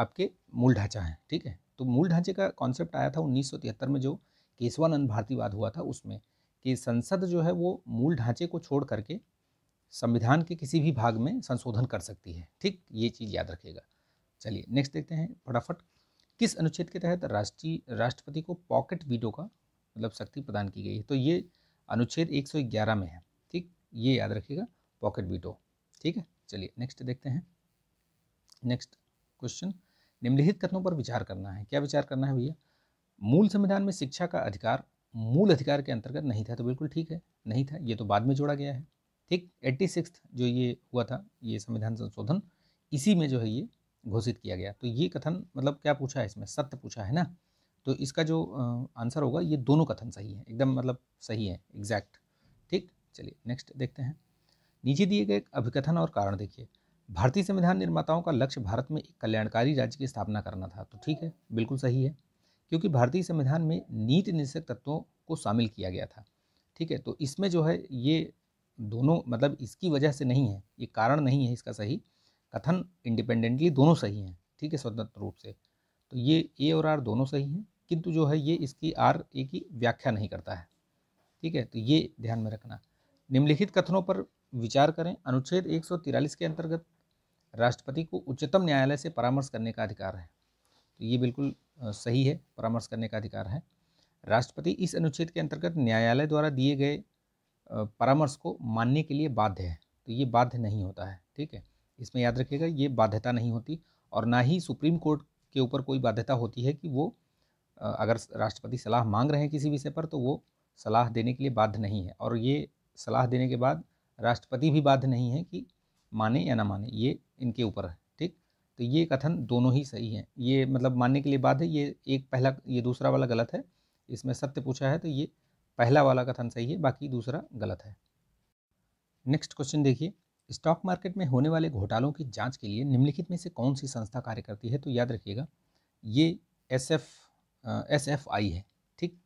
आपके मूल ढांचा है ठीक है तो मूल ढांचे का कॉन्सेप्ट आया था उन्नीस में जो केशवानंद भारतीवाद हुआ था उसमें कि संसद जो है वो मूल ढांचे को छोड़ करके संविधान के किसी भी भाग में संशोधन कर सकती है ठीक ये चीज़ याद रखिएगा चलिए नेक्स्ट देखते हैं फटाफट किस अनुच्छेद के तहत राष्ट्रीय राष्ट्रपति को पॉकेट वीडो का मतलब शक्ति प्रदान की गई है तो ये अनुच्छेद 111 में है ठीक ये याद रखिएगा पॉकेट बीटो ठीक है चलिए नेक्स्ट देखते हैं नेक्स्ट क्वेश्चन निम्नलिखित कथनों पर विचार करना है क्या विचार करना है भैया मूल संविधान में शिक्षा का अधिकार मूल अधिकार के अंतर्गत नहीं था तो बिल्कुल ठीक है नहीं था ये तो बाद में जोड़ा गया है ठीक एट्टी सिक्स जो ये हुआ था ये संविधान संशोधन इसी में जो है ये घोषित किया गया तो ये कथन मतलब क्या पूछा है इसमें सत्य पूछा है ना तो इसका जो आंसर होगा ये दोनों कथन सही है एकदम मतलब सही है एग्जैक्ट ठीक चलिए नेक्स्ट देखते हैं नीचे दिए गए अभिकथन और कारण देखिए भारतीय संविधान निर्माताओं का लक्ष्य भारत में एक कल्याणकारी राज्य की स्थापना करना था तो ठीक है बिल्कुल सही है क्योंकि भारतीय संविधान में नीति निश्चय तत्वों को शामिल किया गया था ठीक है तो इसमें जो है ये दोनों मतलब इसकी वजह से नहीं है ये कारण नहीं है इसका सही कथन इंडिपेंडेंटली दोनों सही हैं ठीक है स्वतंत्र रूप से तो ये ए और आर दोनों सही हैं किंतु जो है ये इसकी आर ए की व्याख्या नहीं करता है ठीक है तो ये ध्यान में रखना निम्नलिखित कथनों पर विचार करें अनुच्छेद एक के अंतर्गत राष्ट्रपति को उच्चतम न्यायालय से परामर्श करने का अधिकार है तो ये बिल्कुल सही है परामर्श करने का अधिकार है राष्ट्रपति इस अनुच्छेद के अंतर्गत न्यायालय द्वारा दिए गए परामर्श को मानने के लिए बाध्य है तो ये बाध्य नहीं होता है ठीक है इसमें याद रखिएगा ये बाध्यता नहीं होती और ना ही सुप्रीम कोर्ट के ऊपर कोई बाध्यता होती है कि वो अगर राष्ट्रपति सलाह मांग रहे हैं किसी विषय पर तो वो सलाह देने के लिए बाध्य नहीं है और ये सलाह देने के बाद राष्ट्रपति भी बाध्य नहीं है कि माने या ना माने ये इनके ऊपर है ठीक तो ये कथन दोनों ही सही हैं ये मतलब मानने के लिए बाध्य ये एक पहला ये दूसरा वाला गलत है इसमें सत्य पूछा है तो ये पहला वाला कथन सही है बाकी दूसरा गलत है नेक्स्ट क्वेश्चन देखिए स्टॉक मार्केट में होने वाले घोटालों की जांच के लिए निम्नलिखित में से कौन सी संस्था कार्य करती है तो याद रखिएगा ये S F S F I है ठीक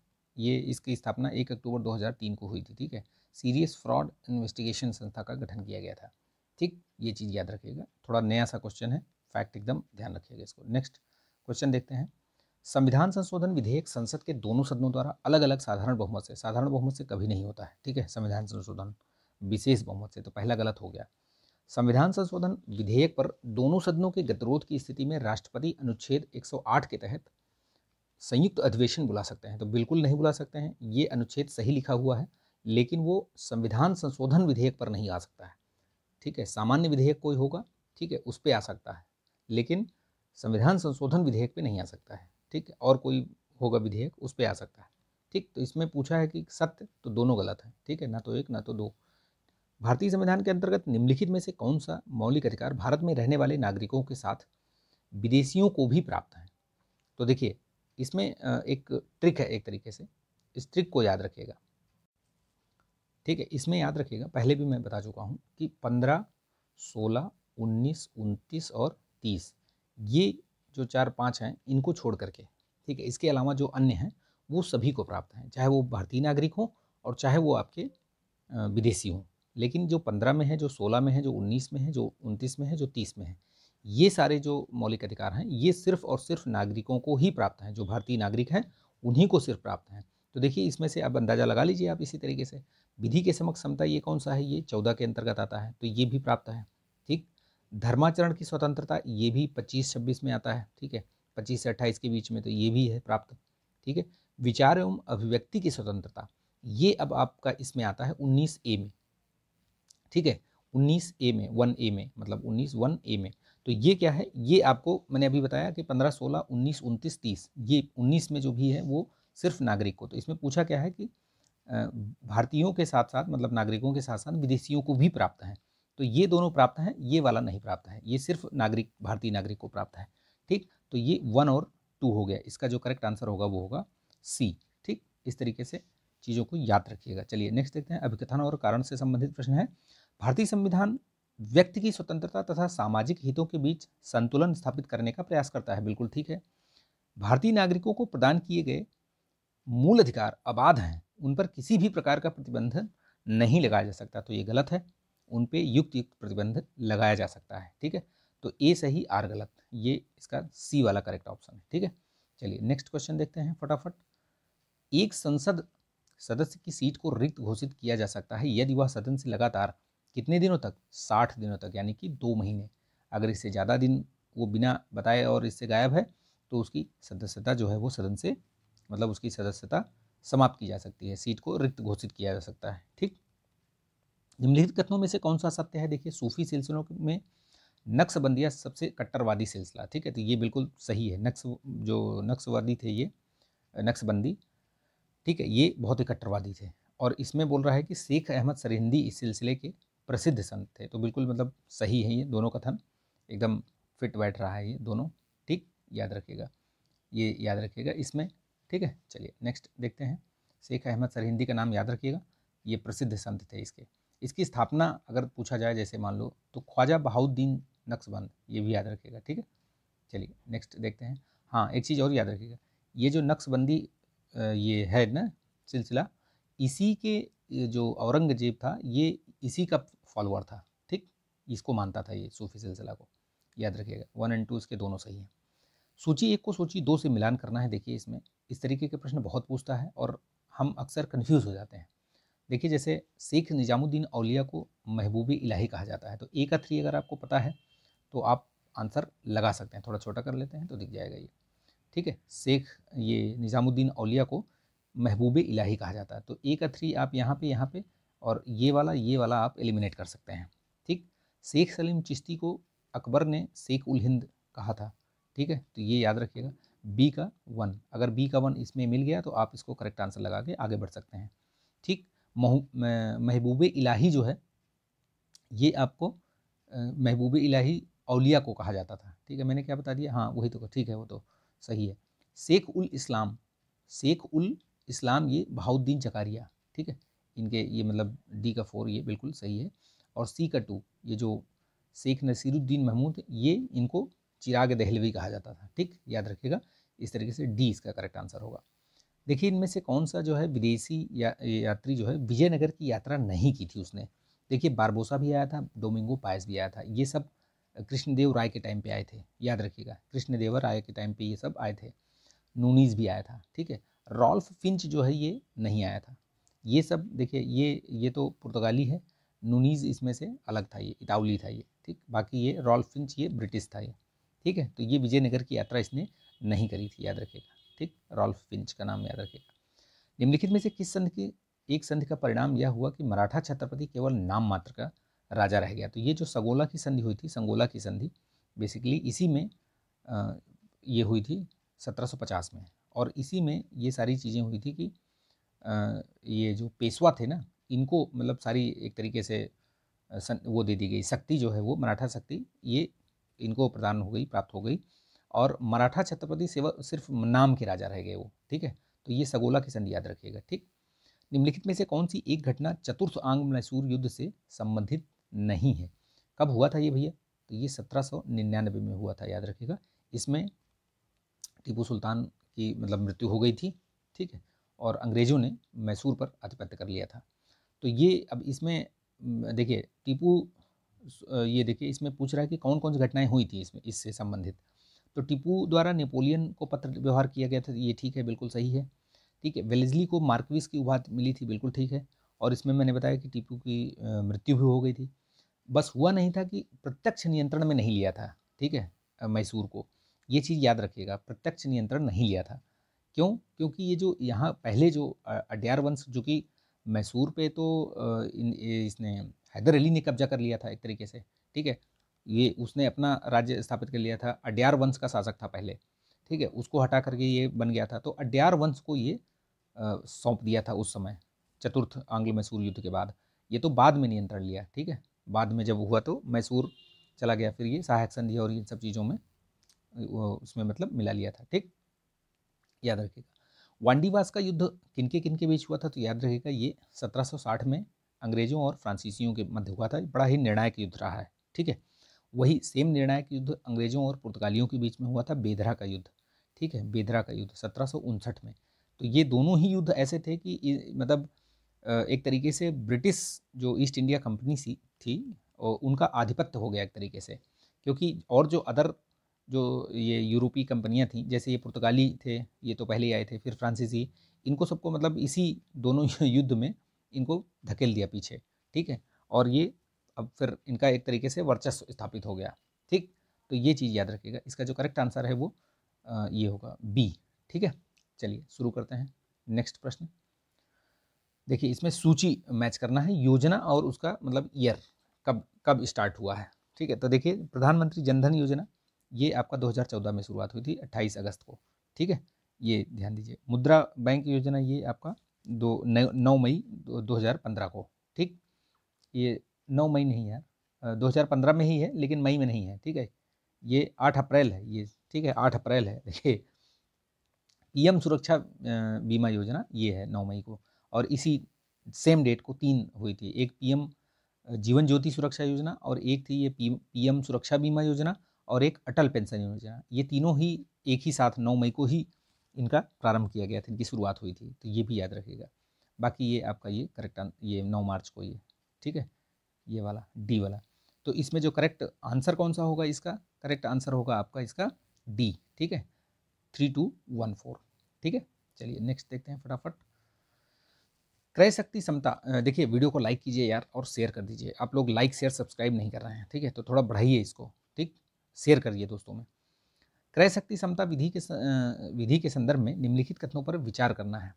ये इसकी स्थापना एक अक्टूबर 2003 को हुई थी ठीक है सीरियस फ्रॉड इन्वेस्टिगेशन संस्था का गठन किया गया था ठीक ये चीज़ याद रखिएगा थोड़ा नया सा क्वेश्चन है फैक्ट एकदम ध्यान रखिएगा इसको नेक्स्ट क्वेश्चन देखते हैं संविधान संशोधन विधेयक संसद के दोनों सदनों द्वारा अलग अलग साधारण बहुमत से साधारण बहुमत से कभी नहीं होता है ठीक है संविधान संशोधन विशेष बहुमत से तो पहला गलत हो गया संविधान संशोधन विधेयक पर दोनों सदनों के गतिरोध की स्थिति में राष्ट्रपति अनुच्छेद 108 के तहत संयुक्त अधिवेशन बुला सकते हैं तो बिल्कुल नहीं बुला सकते हैं ये अनुच्छेद सही लिखा हुआ है लेकिन वो संविधान संशोधन विधेयक पर नहीं आ सकता है ठीक है सामान्य विधेयक कोई होगा ठीक है उस पर आ सकता है लेकिन संविधान संशोधन विधेयक पे नहीं आ सकता है ठीक है और कोई होगा विधेयक उस पर आ सकता है ठीक तो इसमें पूछा है कि सत्य तो दोनों गलत है ठीक है ना तो एक ना तो दो भारतीय संविधान के अंतर्गत निम्नलिखित में से कौन सा मौलिक अधिकार भारत में रहने वाले नागरिकों के साथ विदेशियों को भी प्राप्त है तो देखिए इसमें एक ट्रिक है एक तरीके से इस ट्रिक को याद रखिएगा ठीक है इसमें याद रखिएगा पहले भी मैं बता चुका हूँ कि पंद्रह सोलह उन्नीस उनतीस और तीस ये जो चार पाँच हैं इनको छोड़ करके ठीक है इसके अलावा जो अन्य हैं वो सभी को प्राप्त हैं चाहे वो भारतीय नागरिक हों और चाहे वो आपके विदेशी हों लेकिन जो पंद्रह में है जो सोलह में है जो उन्नीस में है जो उनतीस में है जो तीस में है ये सारे जो मौलिक अधिकार हैं ये सिर्फ और सिर्फ नागरिकों को ही प्राप्त हैं जो भारतीय नागरिक हैं उन्हीं को सिर्फ प्राप्त हैं तो देखिए इसमें से अब अंदाज़ा लगा लीजिए आप इसी तरीके से विधि के समक्ष समता ये कौन सा है ये चौदह के अंतर्गत आता है तो ये भी प्राप्त है ठीक धर्माचरण की स्वतंत्रता ये भी पच्चीस छब्बीस में आता है ठीक है पच्चीस से अट्ठाईस के बीच में तो ये भी है प्राप्त ठीक है विचार एवं अभिव्यक्ति की स्वतंत्रता ये अब आपका इसमें आता है उन्नीस ए में ठीक है उन्नीस ए में वन ए में मतलब उन्नीस वन ए में तो ये क्या है ये आपको मैंने अभी बताया कि पंद्रह सोलह उन्नीस उनतीस तीस ये उन्नीस में जो भी है वो सिर्फ नागरिक को तो इसमें पूछा क्या है कि भारतीयों के साथ साथ मतलब नागरिकों के साथ साथ विदेशियों को भी प्राप्त है तो ये दोनों प्राप्त हैं ये वाला नहीं प्राप्त है ये सिर्फ नागरिक भारतीय नागरिक को प्राप्त है ठीक तो ये वन और टू हो गया इसका जो करेक्ट आंसर होगा वो होगा सी ठीक इस तरीके से चीज़ों को याद रखिएगा चलिए नेक्स्ट देखते हैं अभिकथन और कारण से संबंधित प्रश्न है भारतीय संविधान व्यक्ति की स्वतंत्रता तथा सामाजिक हितों के बीच संतुलन स्थापित करने का प्रयास करता है बिल्कुल ठीक है भारतीय नागरिकों को प्रदान किए गए मूल अधिकार अबाध हैं उन पर किसी भी प्रकार का प्रतिबंध नहीं लगाया जा सकता तो ये गलत है उन पर युक्त युक्त प्रतिबंध लगाया जा सकता है ठीक है तो ए सही आर गलत ये इसका सी वाला करेक्ट ऑप्शन है ठीक है चलिए नेक्स्ट क्वेश्चन देखते हैं फटाफट एक संसद सदस्य की सीट को रिक्त घोषित किया जा सकता है यदि वह सदन से लगातार कितने दिनों तक साठ दिनों तक यानी कि दो महीने अगर इससे ज़्यादा दिन वो बिना बताए और इससे गायब है तो उसकी सदस्यता जो है वो सदन से मतलब उसकी सदस्यता समाप्त की जा सकती है सीट को रिक्त घोषित किया जा सकता है ठीक निम्नलिखित कथनों में से कौन सा सत्य है देखिए सूफी सिलसिलों में नक्सबंदिया सबसे कट्टरवादी सिलसिला ठीक है तो ये बिल्कुल सही है नक्स जो नक्सवादी थे ये नक्सबंदी ठीक है ये बहुत ही कट्टरवादी थे और इसमें बोल रहा है कि शेख अहमद सरहिंदी इस सिलसिले के प्रसिद्ध संत थे तो बिल्कुल मतलब सही है ये दोनों कथन एकदम फिट बैठ रहा है ये दोनों ठीक याद रखिएगा ये याद रखिएगा इसमें ठीक है चलिए नेक्स्ट देखते हैं शेख अहमद सरहिंदी का नाम याद रखिएगा ये प्रसिद्ध संत थे इसके इसकी स्थापना अगर पूछा जाए जैसे मान लो तो ख्वाजा बहाउद्दीन नक्शबंद ये भी याद रखिएगा ठीक है चलिए नेक्स्ट देखते हैं हाँ एक चीज़ और याद रखिएगा ये जो नक्सबंदी ये है ना सिलसिला इसी के जो औरंगजेब था ये इसी का फॉलोअर था ठीक इसको मानता था ये सूफी सिलसिला को याद रखिएगा वन एंड टू इसके दोनों सही हैं सूची एक को सूची दो से मिलान करना है देखिए इसमें इस तरीके के प्रश्न बहुत पूछता है और हम अक्सर कन्फ्यूज़ हो जाते हैं देखिए जैसे शेख निजामुद्दीन अलिया को महबूबी इलाही कहा जाता है तो ए का थ्री अगर आपको पता है तो आप आंसर लगा सकते हैं थोड़ा छोटा कर लेते हैं तो दिख जाएगा ये ठीक है शेख ये निज़ामुद्दीन अलिया को महबूब इलाही कहा जाता है तो ए का थ्री आप यहाँ पे यहाँ पे और ये वाला ये वाला आप एलिमिनेट कर सकते हैं ठीक शेख सलीम चिश्ती को अकबर ने शेख उल हिंद कहा था ठीक है तो ये याद रखिएगा बी का वन अगर बी का वन इसमें मिल गया तो आप इसको करेक्ट आंसर लगा के आगे बढ़ सकते हैं ठीक महबूब इलाही जो है ये आपको महबूब इलाही अलिया को कहा जाता था ठीक है मैंने क्या बता दिया हाँ वही तो ठीक है वो तो सही है शेख उल इस्लाम शेख उल इस्लाम ये बहाउद्दीन जकारिया ठीक है इनके ये मतलब डी का फोर ये बिल्कुल सही है और सी का टू ये जो शेख नसीरुद्दीन महमूद ये इनको चिराग दहलवी कहा जाता था ठीक याद रखिएगा इस तरीके से डी इसका करेक्ट आंसर होगा देखिए इनमें से कौन सा जो है विदेशी या यात्री जो है विजयनगर की यात्रा नहीं की थी उसने देखिए बारबोसा भी आया था डोमिंगो पायस भी आया था ये सब कृष्णदेव राय के टाइम पे आए थे याद रखिएगा कृष्णदेव राय के टाइम पे ये सब आए थे नूनीज भी आया था ठीक है रॉल्फ फिंच जो है ये नहीं आया था ये सब देखिए ये ये तो पुर्तगाली है नूनीज़ इसमें से अलग था ये इतावली था ये ठीक बाकी ये रॉल्फिंच ये ब्रिटिश था ये ठीक है तो ये विजयनगर की यात्रा इसने नहीं करी थी याद रखेगा ठीक रॉल्फ फिंच का नाम याद रखेगा निम्नलिखित में से किस संधि की एक संधि का परिणाम यह हुआ कि मराठा छत्रपति केवल नाम मात्र का राजा रह गया तो ये जो सगोला की संधि हुई थी संगोला की संधि बेसिकली इसी में आ, ये हुई थी 1750 में और इसी में ये सारी चीज़ें हुई थी कि ये जो पेशवा थे ना इनको मतलब सारी एक तरीके से वो दे दी गई शक्ति जो है वो मराठा शक्ति ये इनको प्रदान हो गई प्राप्त हो गई और मराठा छत्रपति सेवा सिर्फ नाम के राजा रह गए वो ठीक है तो ये सगोला की संधि याद रखिएगा ठीक निम्नलिखित में से कौन सी एक घटना चतुर्थ आंग मैसूर युद्ध से संबंधित नहीं है कब हुआ था ये भैया तो ये सत्रह सौ निन्यानबे में हुआ था याद रखिएगा इसमें टीपू सुल्तान की मतलब मृत्यु हो गई थी ठीक है और अंग्रेज़ों ने मैसूर पर आधिपत्य कर लिया था तो ये अब इसमें देखिए टीपू ये देखिए इसमें पूछ रहा है कि कौन कौन सी घटनाएं हुई थी इसमें इससे संबंधित तो टीपू द्वारा नेपोलियन को पत्र व्यवहार किया गया था ये ठीक है बिल्कुल सही है ठीक है वेलिजली को मार्कविस की उभा मिली थी बिल्कुल ठीक है और इसमें मैंने बताया कि टीपू की मृत्यु भी हो गई थी बस हुआ नहीं था कि प्रत्यक्ष नियंत्रण में नहीं लिया था ठीक है मैसूर को ये चीज़ याद रखिएगा प्रत्यक्ष नियंत्रण नहीं लिया था क्यों क्योंकि ये जो यहाँ पहले जो अड्यार वंश जो कि मैसूर पे तो इन, इसने हैदर अली ने कब्जा कर लिया था एक तरीके से ठीक है ये उसने अपना राज्य स्थापित कर लिया था अड्यार वंश का शासक था पहले ठीक है उसको हटा करके ये बन गया था तो अड्यार वंश को ये सौंप दिया था उस समय चतुर्थ आंग्ल मैसूर युद्ध के बाद ये तो बाद में नियंत्रण लिया ठीक है बाद में जब हुआ तो मैसूर चला गया फिर ये सहायक संधि और इन सब चीज़ों में उसमें मतलब मिला लिया था ठीक याद रखेगा वांडीवास का युद्ध किनके किनके बीच हुआ था तो याद रखिएगा ये 1760 में अंग्रेजों और फ्रांसीसियों के मध्य हुआ था बड़ा ही निर्णायक युद्ध रहा है ठीक है वही सेम निर्णायक युद्ध अंग्रेजों और पुर्तगालियों के बीच में हुआ था बेधरा का युद्ध ठीक है बेधरा का युद्ध सत्रह में तो ये दोनों ही युद्ध ऐसे थे कि मतलब एक तरीके से ब्रिटिश जो ईस्ट इंडिया कंपनी सी थी और उनका आधिपत्य हो गया एक तरीके से क्योंकि और जो अदर जो ये यूरोपीय कंपनियां थीं जैसे ये पुर्तगाली थे ये तो पहले ही आए थे फिर फ्रांसीसी इनको सबको मतलब इसी दोनों [LAUGHS] युद्ध में इनको धकेल दिया पीछे ठीक है और ये अब फिर इनका एक तरीके से वर्चस्व स्थापित हो गया ठीक तो ये चीज़ याद रखिएगा इसका जो करेक्ट आंसर है वो आ, ये होगा बी ठीक है चलिए शुरू करते हैं नेक्स्ट प्रश्न देखिए इसमें सूची मैच करना है योजना और उसका मतलब ईयर कब कब स्टार्ट हुआ है ठीक है तो देखिए प्रधानमंत्री जनधन योजना ये आपका 2014 में शुरुआत हुई थी 28 अगस्त को ठीक है ये ध्यान दीजिए मुद्रा बैंक योजना ये आपका दो नौ मई दो हज़ार पंद्रह को ठीक ये नौ मई नहीं है दो हज़ार पंद्रह में ही है लेकिन मई में नहीं है ठीक है ये आठ अप्रैल है ये ठीक है आठ अप्रैल है ये पीएम सुरक्षा बीमा योजना ये है नौ मई को और इसी सेम डेट को तीन हुई थी एक पीएम जीवन ज्योति सुरक्षा योजना और एक थी ये पीएम सुरक्षा बीमा योजना और एक अटल पेंशन योजना ये तीनों ही एक ही साथ नौ मई को ही इनका प्रारंभ किया गया था इनकी शुरुआत हुई थी तो ये भी याद रखिएगा बाकी ये आपका ये करेक्ट ये नौ मार्च को ये ठीक है ये वाला डी वाला तो इसमें जो करेक्ट आंसर कौन सा होगा इसका करेक्ट आंसर होगा आपका इसका डी ठीक है थ्री टू वन फोर ठीक है चलिए नेक्स्ट देखते हैं फटाफट क्रय शक्ति क्षमता देखिए वीडियो को लाइक कीजिए यार और शेयर कर दीजिए आप लोग लाइक शेयर सब्सक्राइब नहीं कर रहे हैं ठीक है तो थोड़ा बढ़ाइए इसको शेयर करिए दोस्तों में क्रय शक्ति समता विधि के विधि के संदर्भ में निम्नलिखित कथनों पर विचार करना है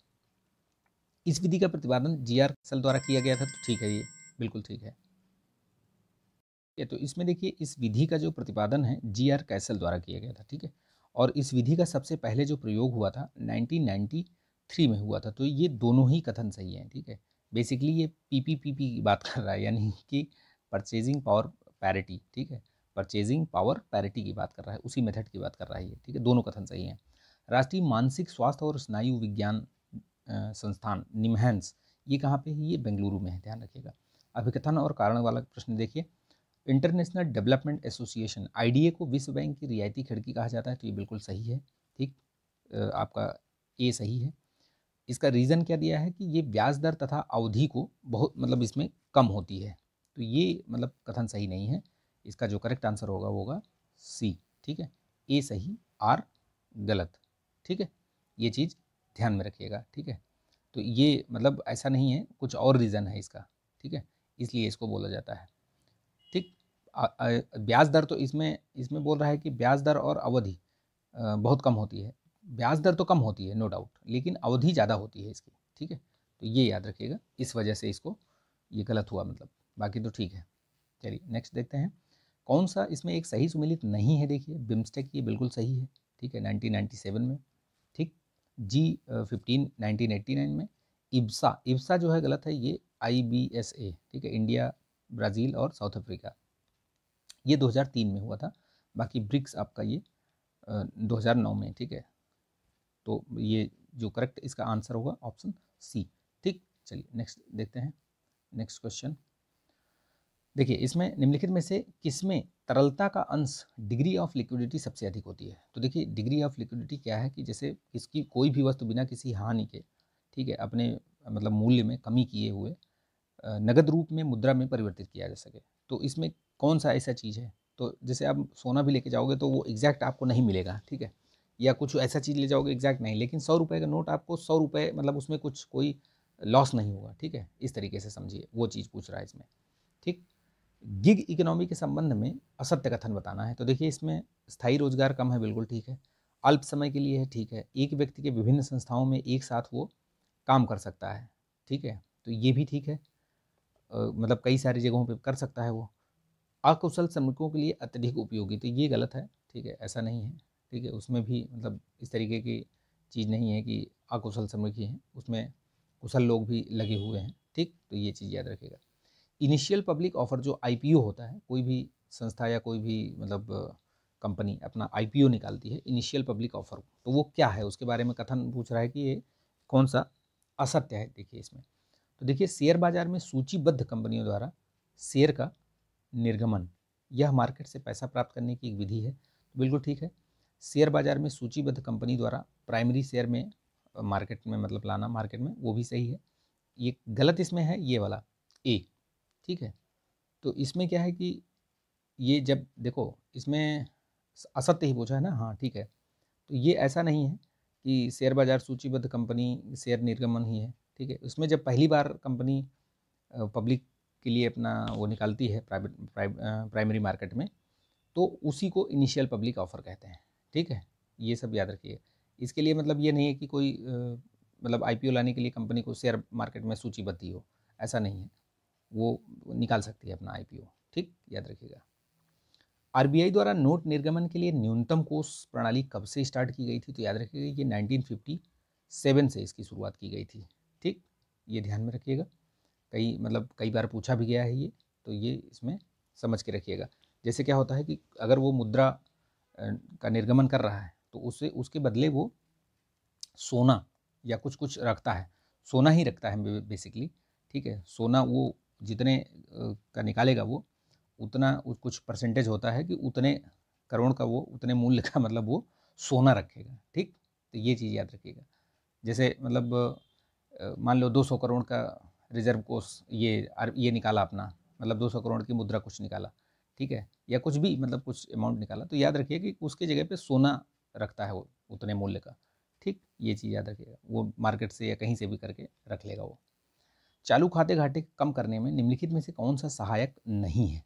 इस विधि का प्रतिपादन जी आर सल द्वारा किया गया था तो ठीक है ये बिल्कुल ठीक है ये तो इसमें देखिए इस विधि का जो प्रतिपादन है जी आर कैसल द्वारा किया गया था ठीक है और इस विधि का सबसे पहले जो प्रयोग हुआ था 1993 में हुआ था तो ये दोनों ही कथन सही हैं ठीक है बेसिकली ये पीपीपीपी की बात कर रहा है यानी कि परचेजिंग पावर पैरिटी ठीक है परचेजिंग पावर पैरिटी की बात कर रहा है उसी मेथड की बात कर रहा है ये ठीक है दोनों कथन सही हैं राष्ट्रीय मानसिक स्वास्थ्य और स्नायु विज्ञान संस्थान निमहेंस ये कहाँ पे है ये बेंगलुरु में है ध्यान रखिएगा अभिकथन और कारण वाला प्रश्न देखिए इंटरनेशनल डेवलपमेंट एसोसिएशन आई को विश्व बैंक की रियायती खिड़की कहा जाता है तो ये बिल्कुल सही है ठीक आपका ए सही है इसका रीज़न क्या दिया है कि ये ब्याज दर तथा अवधि को बहुत मतलब इसमें कम होती है तो ये मतलब कथन सही नहीं है इसका जो करेक्ट आंसर होगा वो होगा सी ठीक है ए सही आर गलत ठीक है ये चीज़ ध्यान में रखिएगा ठीक है तो ये मतलब ऐसा नहीं है कुछ और रीज़न है इसका ठीक है इसलिए इसको बोला जाता है ठीक ब्याज दर तो इसमें इसमें बोल रहा है कि ब्याज दर और अवधि बहुत कम होती है ब्याज दर तो कम होती है नो डाउट लेकिन अवधि ज़्यादा होती है इसकी ठीक है तो ये याद रखिएगा इस वजह से इसको ये गलत हुआ मतलब बाकी तो ठीक है चलिए नेक्स्ट देखते हैं कौन सा इसमें एक सही सुमिलित नहीं है देखिए बिम्स्टेक ये बिल्कुल सही है ठीक है 1997 में ठीक जी फिफ्टीन नाइनटीन में इब्सा इब्सा जो है गलत है ये आई बी एस ए ठीक है इंडिया ब्राज़ील और साउथ अफ्रीका ये 2003 में हुआ था बाकी ब्रिक्स आपका ये हज़ार 2009 में ठीक है तो ये जो करेक्ट इसका आंसर होगा ऑप्शन सी ठीक चलिए नेक्स्ट देखते हैं नेक्स्ट क्वेश्चन देखिए इसमें निम्नलिखित में से किसमें तरलता का अंश डिग्री ऑफ लिक्विडिटी सबसे अधिक होती है तो देखिए डिग्री ऑफ लिक्विडिटी क्या है कि जैसे इसकी कोई भी वस्तु बिना किसी हानि के ठीक है अपने मतलब मूल्य में कमी किए हुए नगद रूप में मुद्रा में परिवर्तित किया जा सके तो इसमें कौन सा ऐसा चीज़ है तो जैसे आप सोना भी लेके जाओगे तो वो एग्जैक्ट आपको नहीं मिलेगा ठीक है या कुछ ऐसा चीज़ ले जाओगे एग्जैक्ट नहीं लेकिन सौ रुपये का नोट आपको सौ रुपये मतलब उसमें कुछ कोई लॉस नहीं होगा ठीक है इस तरीके से समझिए वो चीज़ पूछ रहा है इसमें ठीक गिग इकोनॉमी के संबंध में असत्य कथन बताना है तो देखिए इसमें स्थायी रोजगार कम है बिल्कुल ठीक है अल्प समय के लिए है ठीक है एक व्यक्ति के विभिन्न संस्थाओं में एक साथ वो काम कर सकता है ठीक है तो ये भी ठीक है आ, मतलब कई सारी जगहों पे कर सकता है वो अकुशल श्रमिकों के लिए अत्यधिक उपयोगी तो ये गलत है ठीक है ऐसा नहीं है ठीक है उसमें भी मतलब इस तरीके की चीज़ नहीं है कि अकुशल श्रमिक ही हैं उसमें कुशल लोग भी लगे हुए हैं ठीक तो ये चीज़ याद रखेगा इनिशियल पब्लिक ऑफ़र जो आई होता है कोई भी संस्था या कोई भी मतलब कंपनी अपना आई निकालती है इनिशियल पब्लिक ऑफ़र तो वो क्या है उसके बारे में कथन पूछ रहा है कि ये कौन सा असत्य है देखिए इसमें तो देखिए शेयर बाज़ार में सूचीबद्ध कंपनियों द्वारा शेयर का निर्गमन यह मार्केट से पैसा प्राप्त करने की एक विधि है तो बिल्कुल ठीक है शेयर बाज़ार में सूचीबद्ध कंपनी द्वारा प्राइमरी शेयर में मार्केट में मतलब लाना मार्केट में वो भी सही है ये गलत इसमें है ये वाला ए ठीक है तो इसमें क्या है कि ये जब देखो इसमें असत्य ही पूछा है ना हाँ ठीक है तो ये ऐसा नहीं है कि शेयर बाजार सूचीबद्ध कंपनी शेयर निर्गमन ही है ठीक है उसमें जब पहली बार कंपनी पब्लिक के लिए अपना वो निकालती है प्राइवेट प्राइमरी मार्केट में तो उसी को इनिशियल पब्लिक ऑफर कहते हैं ठीक है ये सब याद रखिए इसके लिए मतलब ये नहीं है कि कोई मतलब आईपीओ लाने के लिए कंपनी को शेयर मार्केट में सूचीबद्ध ही हो ऐसा नहीं है वो निकाल सकती है अपना आई ठीक याद रखिएगा आर द्वारा नोट निर्गमन के लिए न्यूनतम कोष प्रणाली कब से स्टार्ट की गई थी तो याद रखिएगा ये 1957 से इसकी शुरुआत की गई थी ठीक ये ध्यान में रखिएगा कई मतलब कई बार पूछा भी गया है ये तो ये इसमें समझ के रखिएगा जैसे क्या होता है कि अगर वो मुद्रा का निर्गमन कर रहा है तो उसे उसके बदले वो सोना या कुछ कुछ रखता है सोना ही रखता है बेसिकली ठीक है सोना वो जितने का निकालेगा वो उतना कुछ परसेंटेज होता है कि उतने करोड़ का वो उतने मूल्य का [LAUGHS] मतलब वो सोना रखेगा ठीक तो ये चीज़ याद रखिएगा जैसे मतलब मान लो 200 करोड़ का रिजर्व कोष ये ये निकाला अपना मतलब 200 करोड़ की मुद्रा कुछ निकाला ठीक है या कुछ भी मतलब कुछ अमाउंट निकाला तो याद रखिए कि उसके जगह पे सोना रखता है वो उतने मूल्य का ठीक ये चीज़ याद रखिएगा वो मार्केट से या कहीं से भी करके रख लेगा वो चालू खाते घाटे कम करने में निम्नलिखित में से कौन सा सहायक नहीं है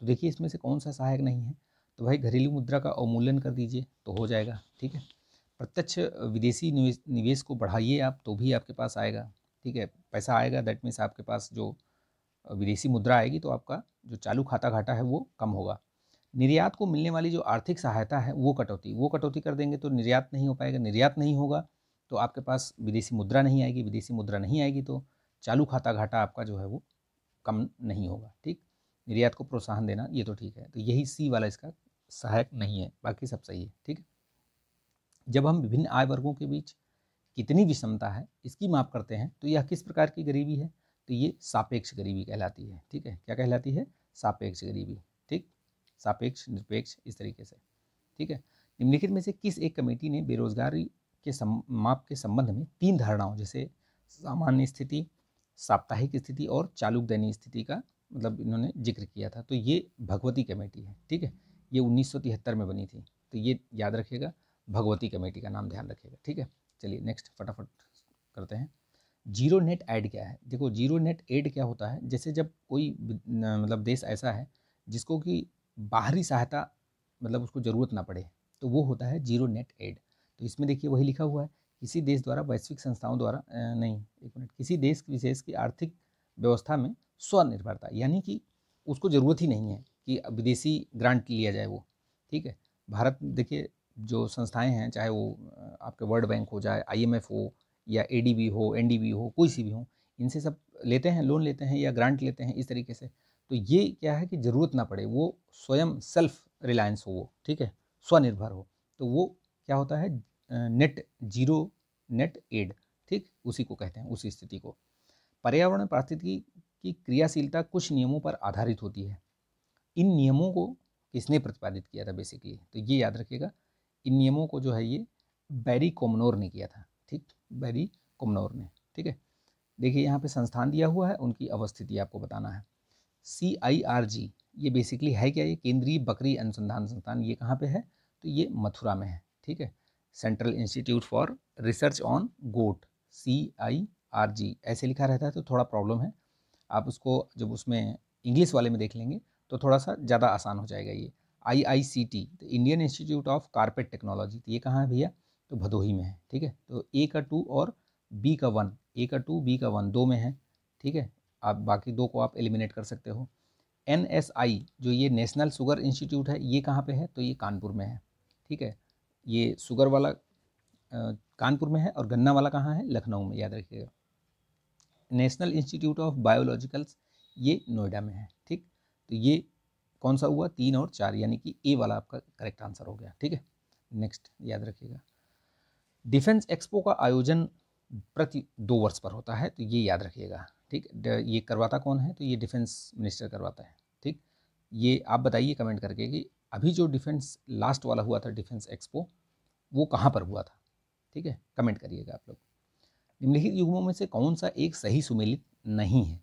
तो देखिए इसमें से कौन सा सहायक नहीं है तो भाई घरेलू मुद्रा का अवमूल्यन कर दीजिए तो हो जाएगा ठीक है प्रत्यक्ष विदेशी निवेश निवेश को बढ़ाइए आप तो भी आपके पास आएगा ठीक है पैसा आएगा दैट मीन्स आपके पास जो विदेशी मुद्रा आएगी तो आपका जो चालू खाता घाटा है वो कम होगा निर्यात को मिलने वाली जो आर्थिक सहायता है वो कटौती वो कटौती कर देंगे तो निर्यात नहीं हो पाएगा निर्यात नहीं होगा तो आपके पास विदेशी मुद्रा नहीं आएगी विदेशी मुद्रा नहीं आएगी तो चालू खाता घाटा आपका जो है वो कम नहीं होगा ठीक निर्यात को प्रोत्साहन देना ये तो ठीक है तो यही सी वाला इसका सहायक नहीं है बाकी सब सही है ठीक है जब हम विभिन्न आय वर्गों के बीच कितनी विषमता है इसकी माप करते हैं तो यह किस प्रकार की गरीबी है तो ये सापेक्ष गरीबी कहलाती है ठीक है क्या कहलाती है सापेक्ष गरीबी ठीक सापेक्ष निरपेक्ष इस तरीके से ठीक है निम्नलिखित में से किस एक कमेटी ने बेरोजगारी के सम, माप के संबंध में तीन धारणाओं जैसे सामान्य स्थिति साप्ताहिक स्थिति और चालुक दैनिक स्थिति का मतलब इन्होंने जिक्र किया था तो ये भगवती कमेटी है ठीक है ये उन्नीस में बनी थी तो ये याद रखिएगा भगवती कमेटी का नाम ध्यान रखिएगा ठीक है चलिए नेक्स्ट फटाफट करते हैं जीरो नेट ऐड क्या है देखो जीरो नेट ऐड क्या होता है जैसे जब कोई मतलब देश ऐसा है जिसको कि बाहरी सहायता मतलब उसको ज़रूरत ना पड़े तो वो होता है जीरो नेट ऐड तो इसमें देखिए वही लिखा हुआ है किसी देश द्वारा वैश्विक संस्थाओं द्वारा नहीं एक मिनट किसी देश विशेष की आर्थिक व्यवस्था में स्वनिर्भरता यानी कि उसको ज़रूरत ही नहीं है कि विदेशी ग्रांट लिया जाए वो ठीक है भारत देखिए जो संस्थाएं हैं चाहे वो आपके वर्ल्ड बैंक हो जाए आईएमएफ हो या एडीबी हो एनडीबी हो कोई सी भी हो इनसे सब लेते हैं लोन लेते हैं या ग्रांट लेते हैं इस तरीके से तो ये क्या है कि ज़रूरत ना पड़े वो स्वयं सेल्फ रिलायंस हो वो ठीक है स्वनिर्भर हो तो वो क्या होता है नेट जीरो नेट एड ठीक उसी को कहते हैं उसी स्थिति को पर्यावरण पारिस्थितिकी की क्रियाशीलता कुछ नियमों पर आधारित होती है इन नियमों को किसने प्रतिपादित किया था बेसिकली तो ये याद रखिएगा इन नियमों को जो है ये बैरी कोमनोर ने किया था ठीक बैरी कोमनोर ने ठीक है देखिए यहाँ पे संस्थान दिया हुआ है उनकी अवस्थिति आपको बताना है सी आई आर जी ये बेसिकली है क्या ये केंद्रीय बकरी अनुसंधान संस्थान ये कहाँ पे है तो ये मथुरा में है ठीक है central institute for research on goat C I R G ऐसे लिखा रहता है तो थोड़ा प्रॉब्लम है आप उसको जब उसमें इंग्लिश वाले में देख लेंगे तो थोड़ा सा ज़्यादा आसान हो जाएगा ये आई आई सी टी तो Indian institute of carpet technology ये कहाँ है भैया तो भदोही में है ठीक है तो ए का टू और बी का वन ए का टू बी का वन दो में है ठीक है आप बाकी दो को आप एलिमिनेट कर सकते हो एन एस आई जो ये नेशनल शुगर इंस्टीट्यूट है ये कहाँ पे है तो ये कानपुर में है ठीक है ये शुगर वाला कानपुर में है और गन्ना वाला कहाँ है लखनऊ में याद रखिएगा नेशनल इंस्टीट्यूट ऑफ बायोलॉजिकल्स ये नोएडा में है ठीक तो ये कौन सा हुआ तीन और चार यानी कि ए वाला आपका करेक्ट आंसर हो गया ठीक है नेक्स्ट याद रखिएगा डिफेंस एक्सपो का आयोजन प्रति दो वर्ष पर होता है तो ये याद रखिएगा ठीक ये करवाता कौन है तो ये डिफेंस मिनिस्टर करवाता है ठीक ये आप बताइए कमेंट करके कि अभी जो डिफेंस लास्ट वाला हुआ था डिफेंस एक्सपो वो कहाँ पर हुआ था ठीक है कमेंट करिएगा आप लोग निम्नलिखित युग्मों में से कौन सा एक सही सुमेलित नहीं है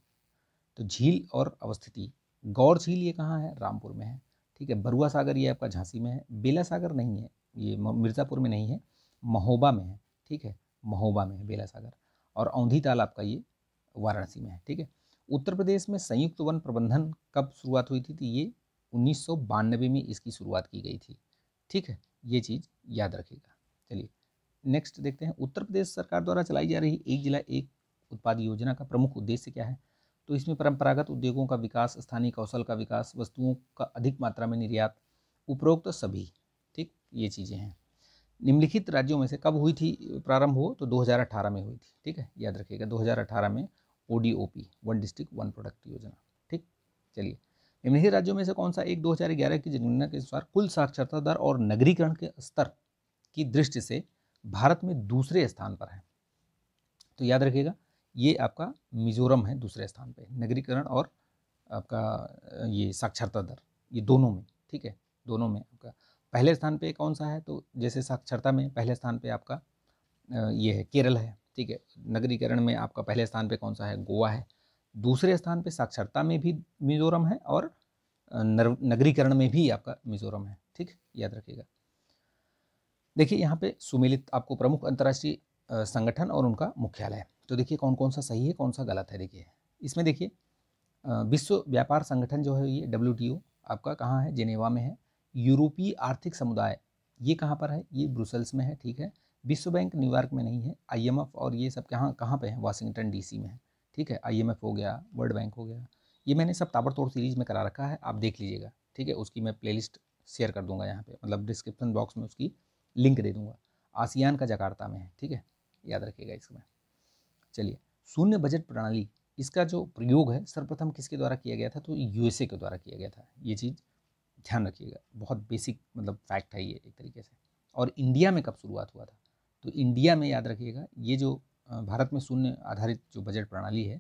तो झील और अवस्थिति गौर झील ये कहाँ है रामपुर में है ठीक है बरुआ सागर ये आपका झांसी में है बेला सागर नहीं है ये मिर्ज़ापुर में नहीं है महोबा में है ठीक है महोबा में है बेला सागर और औंधी ताल आपका ये वाराणसी में है ठीक है उत्तर प्रदेश में संयुक्त वन प्रबंधन कब शुरुआत हुई थी तो ये उन्नीस में इसकी शुरुआत की गई थी ठीक है ये चीज़ याद रखेगा चलिए नेक्स्ट देखते हैं उत्तर प्रदेश सरकार द्वारा चलाई जा रही एक जिला एक उत्पाद योजना का प्रमुख उद्देश्य क्या है तो इसमें परंपरागत उद्योगों का विकास स्थानीय कौशल का विकास वस्तुओं का अधिक मात्रा में निर्यात उपरोक्त सभी ठीक ये चीज़ें हैं निम्नलिखित राज्यों में से कब हुई थी प्रारंभ हो तो 2018 में हुई थी ठीक है याद रखिएगा 2018 में O D O P one district one product योजना ठीक चलिए निम्नलिखित राज्यों में से कौन सा एक ग्यारह की जनगणना के अनुसार कुल साक्षरता दर और नगरीकरण के स्तर की दृष्टि से भारत में दूसरे स्थान पर है तो याद रखिएगा ये आपका मिजोरम है दूसरे स्थान पे नगरीकरण और आपका ये साक्षरता दर ये दोनों में ठीक है दोनों में आपका पहले स्थान पे कौन सा है तो जैसे साक्षरता में पहले स्थान पे आपका ये है केरल है ठीक है नगरीकरण में आपका पहले स्थान पे कौन सा है गोवा है दूसरे स्थान पे साक्षरता में भी मिज़ोरम है और नगरीकरण में भी आपका मिज़ोरम है ठीक याद रखिएगा देखिए यहाँ पे सुमेलित आपको प्रमुख अंतर्राष्ट्रीय संगठन और उनका मुख्यालय तो देखिए कौन कौन सा सही है कौन सा गलत है देखिए इसमें देखिए विश्व व्यापार संगठन जो है ये डब्ल्यू आपका कहाँ है जेनेवा में है यूरोपीय आर्थिक समुदाय ये कहाँ पर है ये ब्रुसेल्स में है ठीक है विश्व बैंक न्यूयॉर्क में नहीं है आईएमएफ और ये सब कहाँ कहाँ पे है वाशिंगटन डीसी में है ठीक है आई हो गया वर्ल्ड बैंक हो गया ये मैंने सब ताबड़तोड़ सीरीज़ में करा रखा है आप देख लीजिएगा ठीक है उसकी मैं प्लेलिस्ट शेयर कर दूंगा यहाँ पे मतलब डिस्क्रिप्शन बॉक्स में उसकी लिंक दे दूंगा आसियान का जकार्ता में है ठीक है याद रखिएगा इसमें चलिए शून्य बजट प्रणाली इसका जो प्रयोग है सर्वप्रथम किसके द्वारा किया गया था तो यूएसए के द्वारा किया गया था ये चीज़ ध्यान रखिएगा बहुत बेसिक मतलब फैक्ट है ये एक तरीके से और इंडिया में कब शुरुआत हुआ था तो इंडिया में याद रखिएगा ये जो भारत में शून्य आधारित जो बजट प्रणाली है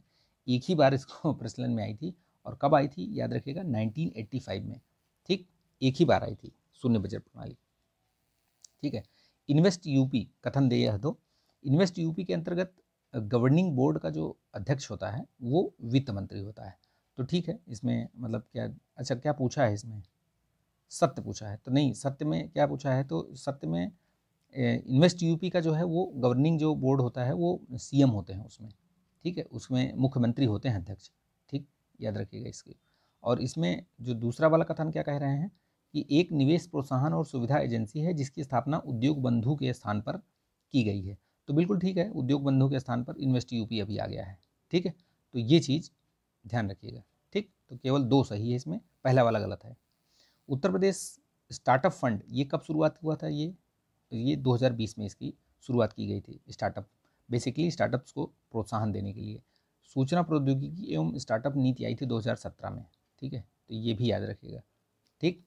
एक ही बार इसको [LAUGHS] प्रचलन में आई थी और कब आई थी याद रखिएगा 1985 में ठीक एक ही बार आई थी शून्य बजट प्रणाली ठीक है इन्वेस्ट यूपी कथन दे यह दो इन्वेस्ट यूपी के अंतर्गत गवर्निंग बोर्ड का जो अध्यक्ष होता है वो वित्त मंत्री होता है तो ठीक है इसमें मतलब क्या अच्छा क्या पूछा है इसमें सत्य पूछा है तो नहीं सत्य में क्या पूछा है तो सत्य में इन्वेस्ट यूपी का जो है वो गवर्निंग जो बोर्ड होता है वो सीएम होते हैं उसमें ठीक है उसमें मुख्यमंत्री होते हैं अध्यक्ष ठीक याद रखिएगा इसकी और इसमें जो दूसरा वाला कथन क्या कह रहे हैं कि एक निवेश प्रोत्साहन और सुविधा एजेंसी है जिसकी स्थापना उद्योग बंधु के स्थान पर की गई है तो बिल्कुल ठीक है उद्योग बंधु के स्थान पर इन्वेस्ट यूपी अभी आ गया है ठीक है तो ये चीज़ ध्यान रखिएगा ठीक तो केवल दो सही है इसमें पहला वाला गलत है उत्तर प्रदेश स्टार्टअप फंड ये कब शुरुआत हुआ था ये ये 2020 में इसकी शुरुआत की गई थी स्टार्टअप बेसिकली स्टार्टअप्स को प्रोत्साहन देने के लिए सूचना प्रौद्योगिकी एवं स्टार्टअप नीति आई थी 2017 में ठीक है तो ये भी याद रखिएगा ठीक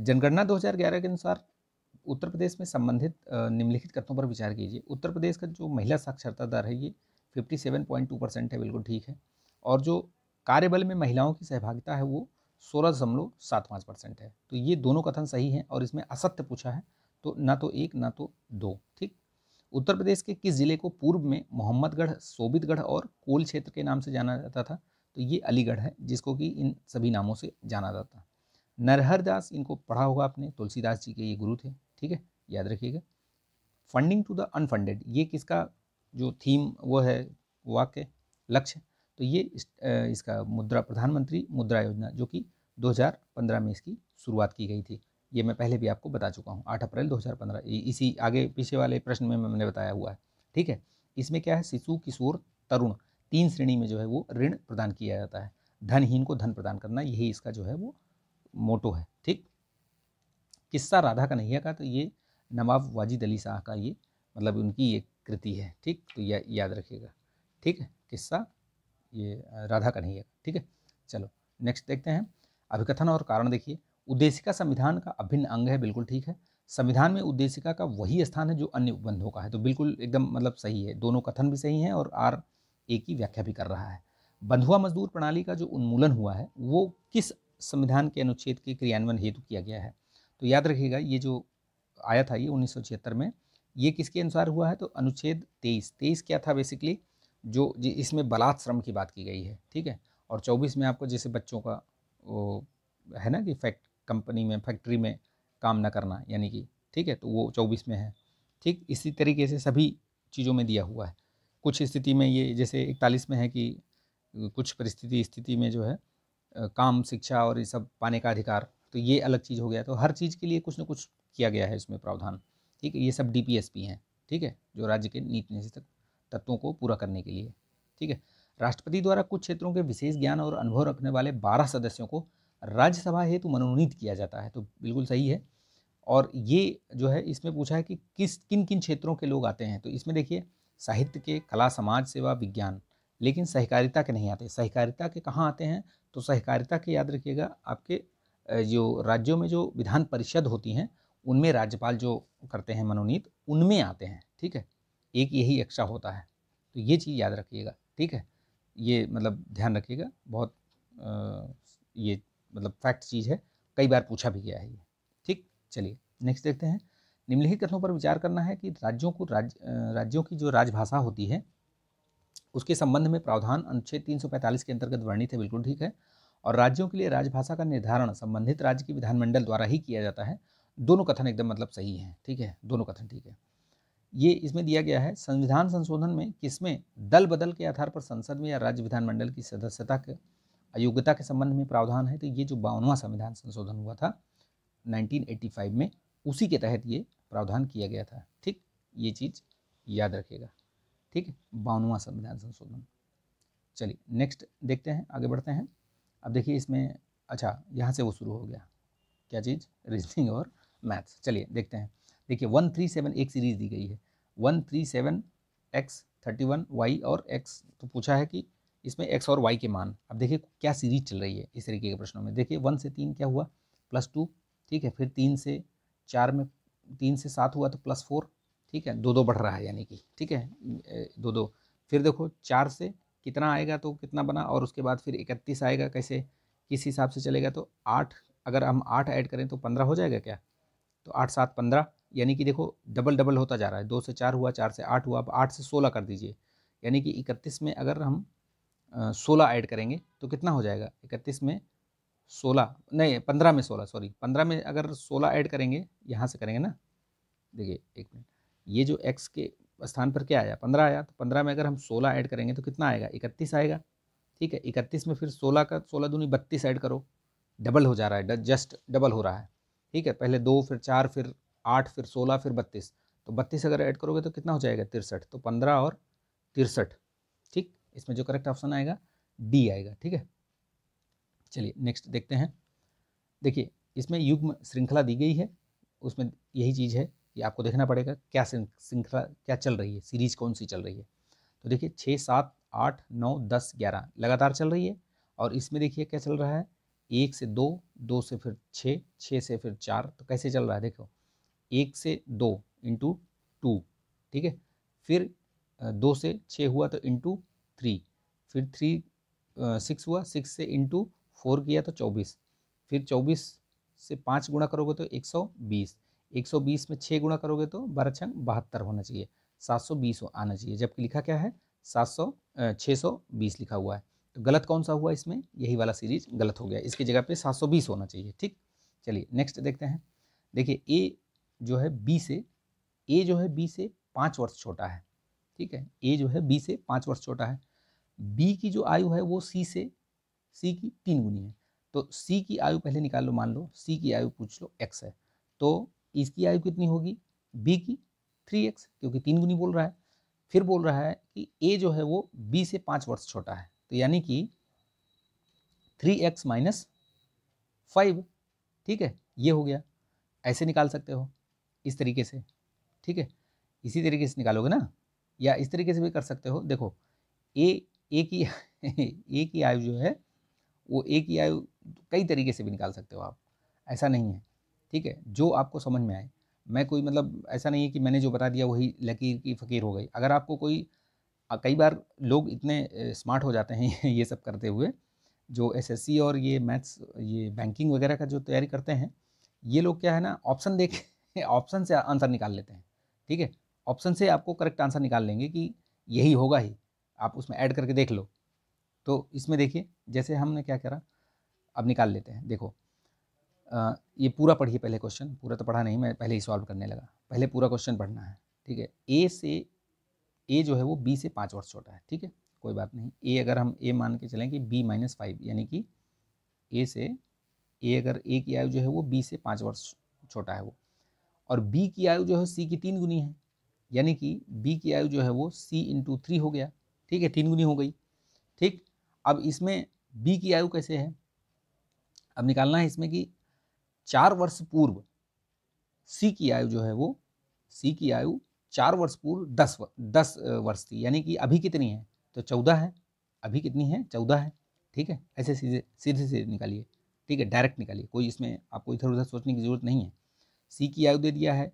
जनगणना 2011 के अनुसार उत्तर प्रदेश में संबंधित निम्नलिखित कथनों पर विचार कीजिए उत्तर प्रदेश का जो महिला साक्षरता दर है ये फिफ्टी परसेंट है बिल्कुल ठीक है और जो कार्यबल में महिलाओं की सहभागिता है वो सोलह दशमलव सात पाँच परसेंट है तो ये दोनों कथन सही हैं और इसमें असत्य पूछा है तो ना तो एक ना तो दो ठीक उत्तर प्रदेश के किस ज़िले को पूर्व में मोहम्मदगढ़ सोबितगढ़ और कोल क्षेत्र के नाम से जाना जाता था तो ये अलीगढ़ है जिसको कि इन सभी नामों से जाना जाता था नरहर दास इनको पढ़ा होगा आपने तुलसीदास जी के ये गुरु थे ठीक है याद रखिएगा फंडिंग टू द अनफंडेड ये किसका जो थीम वो है वाक्य लक्ष्य तो ये इस, इसका मुद्रा प्रधानमंत्री मुद्रा योजना जो कि 2015 में इसकी शुरुआत की गई थी ये मैं पहले भी आपको बता चुका हूँ आठ अप्रैल पंद्रह इसी आगे पीछे वाले प्रश्न में मैंने बताया हुआ है ठीक है इसमें क्या है शिशु किशोर तरुण तीन श्रेणी में जो है वो ऋण प्रदान किया जाता है धनहीन को धन प्रदान करना यही इसका जो है वो मोटो है ठीक किस्सा राधा का है का तो ये नवाब वाजिद अली शाह का ये मतलब उनकी ये कृति है ठीक तो यह याद रखिएगा ठीक है किस्सा ये राधा का नहीं है ठीक है चलो नेक्स्ट देखते हैं अभिकथन और कारण देखिए उद्देशिका संविधान का अभिन्न अंग है बिल्कुल ठीक है संविधान में उद्देशिका का वही स्थान है जो अन्य उपबंधों का है तो बिल्कुल एकदम मतलब सही है दोनों कथन भी सही हैं और आर ए की व्याख्या भी कर रहा है बंधुआ मजदूर प्रणाली का जो उन्मूलन हुआ है वो किस संविधान के अनुच्छेद के क्रियान्वयन हेतु किया गया है तो याद रखिएगा ये जो आया था ये उन्नीस में ये किसके अनुसार हुआ है तो अनुच्छेद तेईस तेईस क्या था बेसिकली जो इसमें बलात् श्रम की बात की गई है ठीक है और चौबीस में आपको जैसे बच्चों का वो है ना कि फैक्ट कंपनी में फैक्ट्री में काम ना करना यानी कि ठीक है तो वो चौबीस में है ठीक इसी तरीके से सभी चीज़ों में दिया हुआ है कुछ स्थिति में ये जैसे इकतालीस में है कि कुछ परिस्थिति स्थिति में जो है काम शिक्षा और ये सब पाने का अधिकार तो ये अलग चीज़ हो गया तो हर चीज़ के लिए कुछ ना कुछ किया गया है इसमें प्रावधान ठीक है ये सब डी हैं ठीक है जो राज्य के नीति निश्चित तत्वों को पूरा करने के लिए ठीक है राष्ट्रपति द्वारा कुछ क्षेत्रों के विशेष ज्ञान और अनुभव रखने वाले बारह सदस्यों को राज्यसभा हेतु तो मनोनीत किया जाता है तो बिल्कुल सही है और ये जो है इसमें पूछा है कि किस किन किन क्षेत्रों के लोग आते हैं तो इसमें देखिए साहित्य के कला समाज सेवा विज्ञान लेकिन सहकारिता के नहीं आते सहकारिता के कहाँ आते हैं तो सहकारिता के याद रखिएगा आपके जो राज्यों में जो विधान परिषद होती हैं उनमें राज्यपाल जो करते हैं मनोनीत उनमें आते हैं ठीक है एक यही यक्षा होता है तो ये चीज़ याद रखिएगा ठीक है ये मतलब ध्यान रखिएगा बहुत आ, ये मतलब फैक्ट चीज़ है कई बार पूछा भी गया है ये ठीक चलिए नेक्स्ट देखते हैं निम्नलिखित कथनों पर विचार करना है कि राज्यों को राज राज्यों की जो राजभाषा होती है उसके संबंध में प्रावधान अनुच्छेद 345 के अंतर्गत वर्णित है बिल्कुल ठीक है और राज्यों के लिए राजभाषा का निर्धारण संबंधित राज्य की विधानमंडल द्वारा ही किया जाता है दोनों कथन एकदम मतलब सही है ठीक है दोनों कथन ठीक है ये इसमें दिया गया है संविधान संशोधन में किसमें दल बदल के आधार पर संसद में या राज्य विधानमंडल की सदस्यता के अयोग्यता के संबंध में प्रावधान है तो ये जो बावनवा संविधान संशोधन हुआ था 1985 में उसी के तहत ये प्रावधान किया गया था ठीक ये चीज़ याद रखिएगा ठीक है बावनवा संविधान संशोधन चलिए नेक्स्ट देखते हैं आगे बढ़ते हैं अब देखिए इसमें अच्छा यहाँ से वो शुरू हो गया क्या चीज़ रीजनिंग और मैथ्स चलिए देखते हैं देखिए वन थ्री सेवन एक सीरीज़ दी गई है one three seven x thirty one y और एक्स तो पूछा है कि इसमें एक्स और वाई के मान अब देखिए क्या सीरीज चल रही है इस तरीके के प्रश्नों में देखिए वन से तीन क्या हुआ प्लस टू ठीक है फिर तीन से चार में तीन से सात हुआ तो प्लस फोर ठीक है दो दो बढ़ रहा है यानी कि ठीक है दो दो फिर देखो चार से कितना आएगा तो कितना बना और उसके बाद फिर इकतीस आएगा कैसे किस हिसाब से चलेगा तो आठ अगर हम आठ ऐड करें तो पंद्रह हो जाएगा क्या तो आठ सात पंद्रह यानी कि देखो डबल डबल होता जा रहा है दो से चार हुआ चार से आठ हुआ अब आठ से सोलह कर दीजिए यानी कि इकतीस में अगर हम सोलह ऐड करेंगे तो कितना हो जाएगा इकतीस में सोलह नहीं पंद्रह में सोलह सॉरी पंद्रह में अगर सोलह ऐड करेंगे यहाँ से करेंगे ना देखिए एक मिनट ये जो एक्स के स्थान पर क्या आया पंद्रह आया तो पंद्रह में अगर हम सोलह ऐड करेंगे तो कितना आएगा इकतीस आएगा ठीक है इकतीस में फिर सोलह का सोलह दूनी बत्तीस ऐड करो डबल हो जा रहा है जस्ट डबल हो रहा है ठीक है पहले दो फिर चार फिर आठ फिर सोलह फिर बत्तीस तो बत्तीस अगर ऐड करोगे तो कितना हो जाएगा तिरसठ तो पंद्रह और तिरसठ इसमें जो करेक्ट ऑप्शन आएगा डी आएगा ठीक है चलिए नेक्स्ट देखते हैं देखिए इसमें युग्म श्रृंखला दी गई है उसमें यही चीज़ है कि आपको देखना पड़ेगा क्या श्रृंखला क्या चल रही है सीरीज कौन सी चल रही है तो देखिए छः सात आठ नौ दस ग्यारह लगातार चल रही है और इसमें देखिए क्या चल रहा है एक से दो दो से फिर छः छः से फिर चार तो कैसे चल रहा है देखो एक से दो इंटू टू ठीक है फिर दो से छः हुआ तो इंटू थ्री फिर थ्री सिक्स हुआ सिक्स से इंटू फोर किया तो चौबीस फिर चौबीस से पाँच गुणा करोगे तो एक सौ बीस एक सौ बीस में छः गुणा करोगे तो बारह छंग बहत्तर होना चाहिए सात सौ बीस आना चाहिए जबकि लिखा क्या है सात सौ छः सौ बीस लिखा हुआ है तो गलत कौन सा हुआ इसमें यही वाला सीरीज गलत हो गया इसकी जगह पे सात सौ बीस होना चाहिए ठीक चलिए नेक्स्ट देखते हैं देखिए ए जो है बी से ए जो है बी से पाँच वर्ष छोटा है ठीक है ए जो है बी से पाँच वर्ष छोटा है बी की जो आयु है वो सी से सी की तीन गुनी है तो सी की आयु पहले निकाल लो मान लो सी की आयु पूछ लो एक्स है तो इसकी आयु कितनी होगी बी की थ्री एक्स क्योंकि तीन गुनी बोल रहा है फिर बोल रहा है कि ए जो है वो बी से पाँच वर्ष छोटा है तो यानी कि थ्री एक्स माइनस फाइव ठीक है ये हो गया ऐसे निकाल सकते हो इस तरीके से ठीक है इसी तरीके से निकालोगे ना या इस तरीके से भी कर सकते हो देखो ए एक ही [LAUGHS] एक ही आयु जो है वो एक ही आयु कई तरीके से भी निकाल सकते हो आप ऐसा नहीं है ठीक है जो आपको समझ में आए मैं कोई मतलब ऐसा नहीं है कि मैंने जो बता दिया वही लकीर की फ़कीर हो गई अगर आपको कोई कई बार लोग इतने स्मार्ट हो जाते हैं [LAUGHS] ये सब करते हुए जो एसएससी और ये मैथ्स ये बैंकिंग वगैरह का जो तैयारी करते हैं ये लोग क्या है ना ऑप्शन देख ऑप्शन [LAUGHS] से आंसर निकाल लेते हैं ठीक है ऑप्शन से आपको करेक्ट आंसर निकाल लेंगे कि यही होगा ही आप उसमें ऐड करके देख लो तो इसमें देखिए जैसे हमने क्या करा अब निकाल लेते हैं देखो आ, ये पूरा पढ़िए पहले क्वेश्चन पूरा तो पढ़ा नहीं मैं पहले ही सॉल्व करने लगा पहले पूरा क्वेश्चन पढ़ना है ठीक है ए से ए जो है वो बी से पाँच वर्ष छोटा है ठीक है कोई बात नहीं ए अगर हम ए मान के चलें कि बी माइनस फाइव यानी कि ए से ए अगर ए की आयु जो है वो बी से पाँच वर्ष छोटा है वो और बी की आयु जो है सी की तीन गुनी है यानी कि बी की आयु जो है वो सी इंटू थ्री हो गया ठीक है तीन गुनी हो गई ठीक अब इसमें बी की आयु कैसे है अब निकालना है इसमें कि चार वर्ष पूर्व सी की आयु जो है वो सी की आयु चार वर्ष पूर्व दस वर, दस वर्ष थी यानी कि अभी कितनी है तो चौदह है अभी कितनी है चौदह है ठीक है ऐसे सीधे सीधे सीधे निकालिए ठीक है डायरेक्ट निकालिए कोई इसमें आपको इधर उधर सोचने की ज़रूरत नहीं है सी की आयु दे दिया है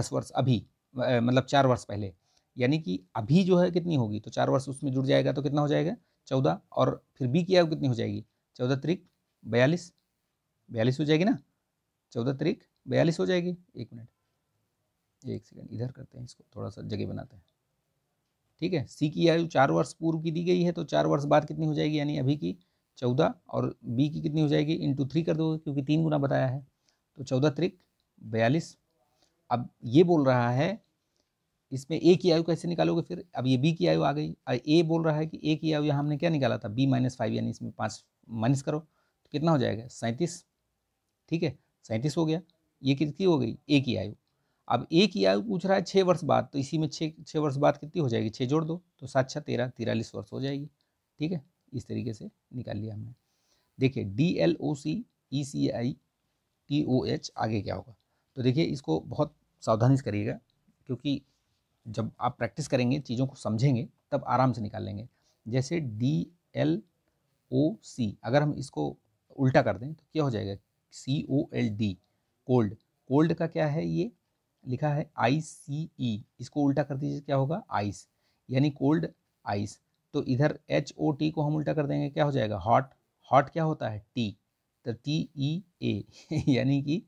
दस वर्ष अभी मतलब चार वर्ष पहले यानी कि अभी जो है कितनी होगी तो चार वर्ष उसमें जुड़ जाएगा तो कितना हो जाएगा चौदह और फिर बी की आयु कितनी हो जाएगी चौदह तरीक बयालीस बयालीस हो जाएगी ना चौदह तरीक बयालीस हो जाएगी एक मिनट एक सेकंड इधर करते हैं इसको थोड़ा सा जगह बनाते हैं ठीक है सी की आयु चार वर्ष पूर्व की दी गई है तो चार वर्ष बाद कितनी हो जाएगी यानी अभी की चौदह और बी की कितनी हो जाएगी इंटू थ्री कर दोगे क्योंकि तीन गुना बताया है तो चौदह तरीक बयालीस अब ये बोल रहा है इसमें ए की आयु कैसे निकालोगे फिर अब ये बी की आयु आ गई ए बोल रहा है कि ए की आयु यहाँ हमने क्या निकाला था बी माइनस फाइव यानी इसमें पाँच माइनस करो तो कितना हो जाएगा सैंतीस ठीक है सैंतीस हो गया ये कितनी हो गई ए की आयु अब ए की आयु पूछ रहा है छः वर्ष बाद तो इसी में छः छः वर्ष बाद कितनी हो जाएगी छः जोड़ दो तो सात छः तेरह तिरालीस वर्ष हो जाएगी ठीक है इस तरीके से निकाल लिया हमने देखिए D L O C E C I T O H आगे क्या होगा तो देखिए इसको बहुत सावधानी से करिएगा क्योंकि जब आप प्रैक्टिस करेंगे चीज़ों को समझेंगे तब आराम से निकाल लेंगे जैसे डी एल ओ सी अगर हम इसको उल्टा कर दें तो क्या हो जाएगा C O L D cold cold का क्या है ये लिखा है आई सी ई इसको उल्टा कर दीजिए क्या होगा आइस यानी कोल्ड आइस तो इधर एच ओ टी को हम उल्टा कर देंगे क्या हो जाएगा हॉट हॉट क्या होता है टी तो टी ई ए यानी कि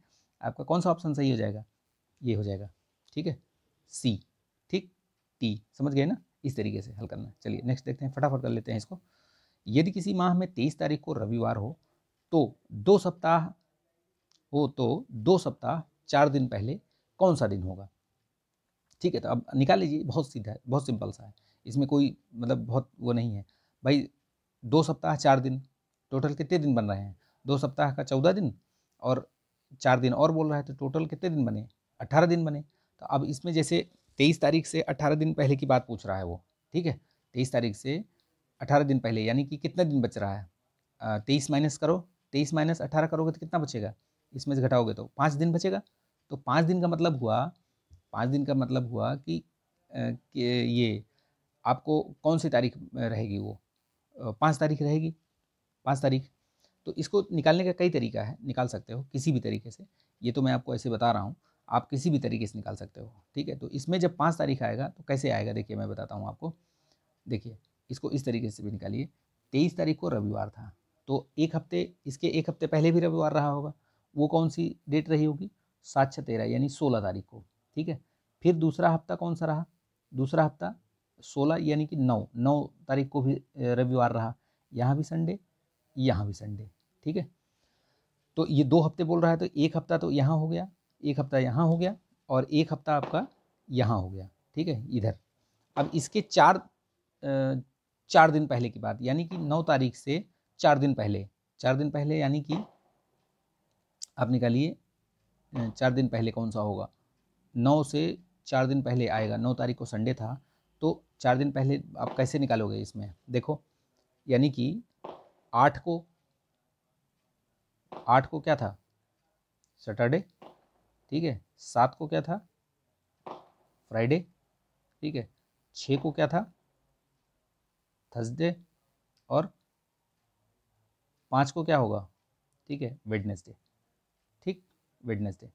आपका कौन सा ऑप्शन सही हो जाएगा ये हो जाएगा ठीक है सी टी समझ गए ना इस तरीके से हल करना चलिए नेक्स्ट देखते हैं फटाफट कर लेते हैं इसको यदि किसी माह में तेईस तारीख को रविवार हो तो दो सप्ताह हो तो दो सप्ताह चार दिन पहले कौन सा दिन होगा ठीक है तो अब निकाल लीजिए बहुत सीधा है बहुत सिंपल सा है इसमें कोई मतलब बहुत वो नहीं है भाई दो सप्ताह चार दिन टोटल कितने दिन बन रहे हैं दो सप्ताह का चौदह दिन और चार दिन और बोल रहा है तो टोटल कितने दिन बने अट्ठारह दिन बने तो अब इसमें जैसे तेईस तारीख से अठारह दिन पहले की बात पूछ रहा है वो ठीक है तेईस तारीख से अठारह दिन पहले यानी कि कितना दिन बच रहा है तेईस माइनस करो तेईस माइनस अठारह करोगे तो कितना बचेगा इसमें से घटाओगे तो पाँच दिन बचेगा तो पाँच दिन का मतलब हुआ पाँच दिन का मतलब हुआ कि, कि ये आपको कौन सी तारीख रहेगी वो पाँच तारीख रहेगी पाँच तारीख तो इसको निकालने का कई तरीका है निकाल सकते हो किसी भी तरीके से ये तो मैं आपको ऐसे बता रहा हूँ आप किसी भी तरीके से निकाल सकते हो ठीक है तो इसमें जब पाँच तारीख आएगा तो कैसे आएगा देखिए मैं बताता हूँ आपको देखिए इसको इस तरीके से भी निकालिए तेईस तारीख को रविवार था तो एक हफ्ते इसके एक हफ्ते पहले भी रविवार रहा होगा वो कौन सी डेट रही होगी सात छः तेरह यानी सोलह तारीख को ठीक है फिर दूसरा हफ्ता कौन सा रहा दूसरा हफ्ता सोलह यानी कि नौ नौ तारीख को भी रविवार रहा यहाँ भी संडे यहाँ भी संडे ठीक है तो ये दो हफ्ते बोल रहा है तो एक हफ्ता तो यहाँ हो गया एक हफ्ता यहाँ हो गया और एक हफ्ता आपका यहाँ हो गया ठीक है इधर अब इसके चार चार दिन पहले की बात यानी कि नौ तारीख से चार दिन पहले चार दिन पहले यानी कि आप निकालिए चार दिन पहले कौन सा होगा नौ से चार दिन पहले आएगा नौ तारीख को संडे था तो चार दिन पहले आप कैसे निकालोगे इसमें देखो यानी कि आठ को आठ को क्या था सैटरडे ठीक है सात को क्या था फ्राइडे ठीक है छः को क्या था थर्सडे और पाँच को क्या होगा ठीक है वेडनेसडे ठीक वेडनेसडे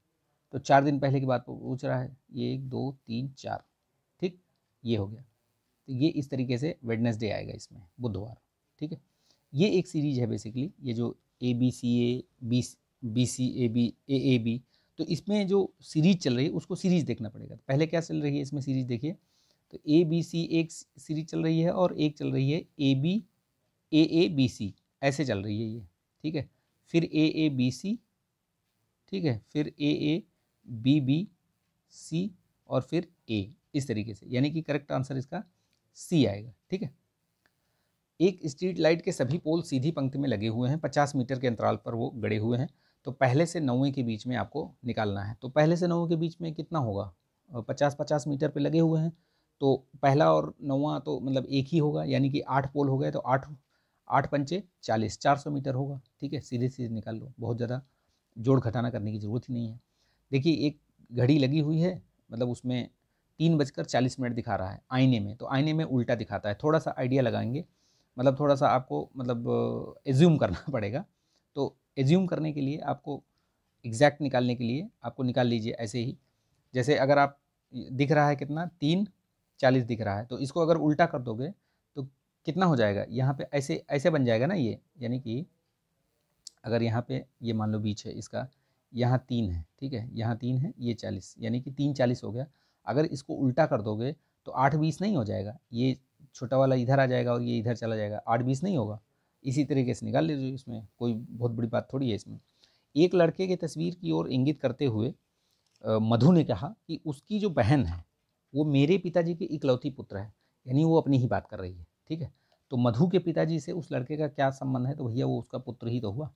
तो चार दिन पहले की बात पूछ रहा है ये एक दो तीन चार ठीक ये हो गया तो ये इस तरीके से वेडनेसडे आएगा इसमें बुधवार ठीक है ये एक सीरीज है बेसिकली ये जो A B C A B B C A B A A B तो इसमें जो सीरीज चल रही है उसको सीरीज देखना पड़ेगा तो पहले क्या चल रही है इसमें सीरीज देखिए तो ए बी सी एक सीरीज चल रही है और एक चल रही है ए बी ए ए बी सी ऐसे चल रही है ये ठीक है फिर ए ए बी सी ठीक है फिर ए ए बी बी सी और फिर ए इस तरीके से यानी कि करेक्ट आंसर इसका सी आएगा ठीक है एक स्ट्रीट लाइट के सभी पोल सीधी पंक्ति में लगे हुए हैं पचास मीटर के अंतराल पर वो गड़े हुए हैं तो पहले से नौवें के बीच में आपको निकालना है तो पहले से नौवें के बीच में कितना होगा पचास पचास मीटर पे लगे हुए हैं तो पहला और नौवा तो मतलब एक ही होगा यानी कि आठ पोल हो गए तो आठ आठ पंचे चालीस चार सौ मीटर होगा ठीक है सीधे सीधे निकाल लो बहुत ज़्यादा जोड़ घटाना करने की ज़रूरत ही नहीं है देखिए एक घड़ी लगी हुई है मतलब उसमें तीन बजकर चालीस मिनट दिखा रहा है आईने में तो आईने में उल्टा दिखाता है थोड़ा सा आइडिया लगाएंगे मतलब थोड़ा सा आपको मतलब एज्यूम करना [LAUGHS] पड़ेगा एज्यूम करने के लिए आपको एग्जैक्ट निकालने के लिए आपको निकाल लीजिए ऐसे ही जैसे अगर आप दिख रहा है कितना तीन चालीस दिख रहा है तो इसको अगर उल्टा कर दोगे तो कितना हो जाएगा यहाँ पे ऐसे ऐसे बन जाएगा ना ये यानी कि अगर यहाँ पे ये मान लो बीच है इसका यहाँ तीन है ठीक है यहाँ तीन है ये चालीस यानी कि तीन चालीस हो गया अगर इसको उल्टा कर दोगे तो आठ बीस नहीं हो जाएगा ये छोटा वाला इधर आ जाएगा और ये इधर चला जाएगा आठ बीस नहीं होगा इसी तरीके से निकाल लीजिए इसमें कोई बहुत बड़ी बात थोड़ी है इसमें एक लड़के की तस्वीर की ओर इंगित करते हुए मधु ने कहा कि उसकी जो बहन है वो मेरे पिताजी के इकलौती पुत्र है यानी वो अपनी ही बात कर रही है ठीक है तो मधु के पिताजी से उस लड़के का क्या संबंध है तो भैया वो उसका पुत्र ही तो हुआ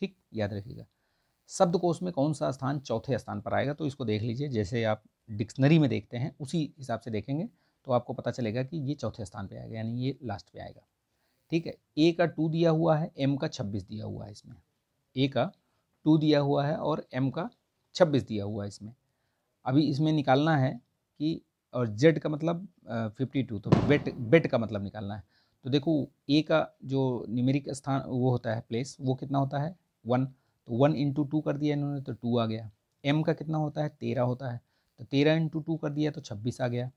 ठीक याद रखिएगा शब्दकोश में कौन सा स्थान चौथे स्थान पर आएगा तो इसको देख लीजिए जैसे आप डिक्शनरी में देखते हैं उसी हिसाब से देखेंगे तो आपको पता चलेगा कि ये चौथे स्थान पर आएगा यानी ये लास्ट पे आएगा ठीक है ए का टू दिया हुआ है एम का छब्बीस दिया हुआ है इसमें ए का टू दिया हुआ है और एम का छब्बीस दिया हुआ है इसमें अभी इसमें निकालना है कि और जेड का मतलब फिफ्टी टू तो बेट बेट का मतलब निकालना है तो देखो ए का जो न्यूमेरिक स्थान वो होता है प्लेस वो कितना होता है वन तो वन इंटू टू कर दिया इन्होंने तो टू आ गया एम का कितना होता है तेरह होता है तो तेरह इंटू टू कर दिया तो छब्बीस आ गया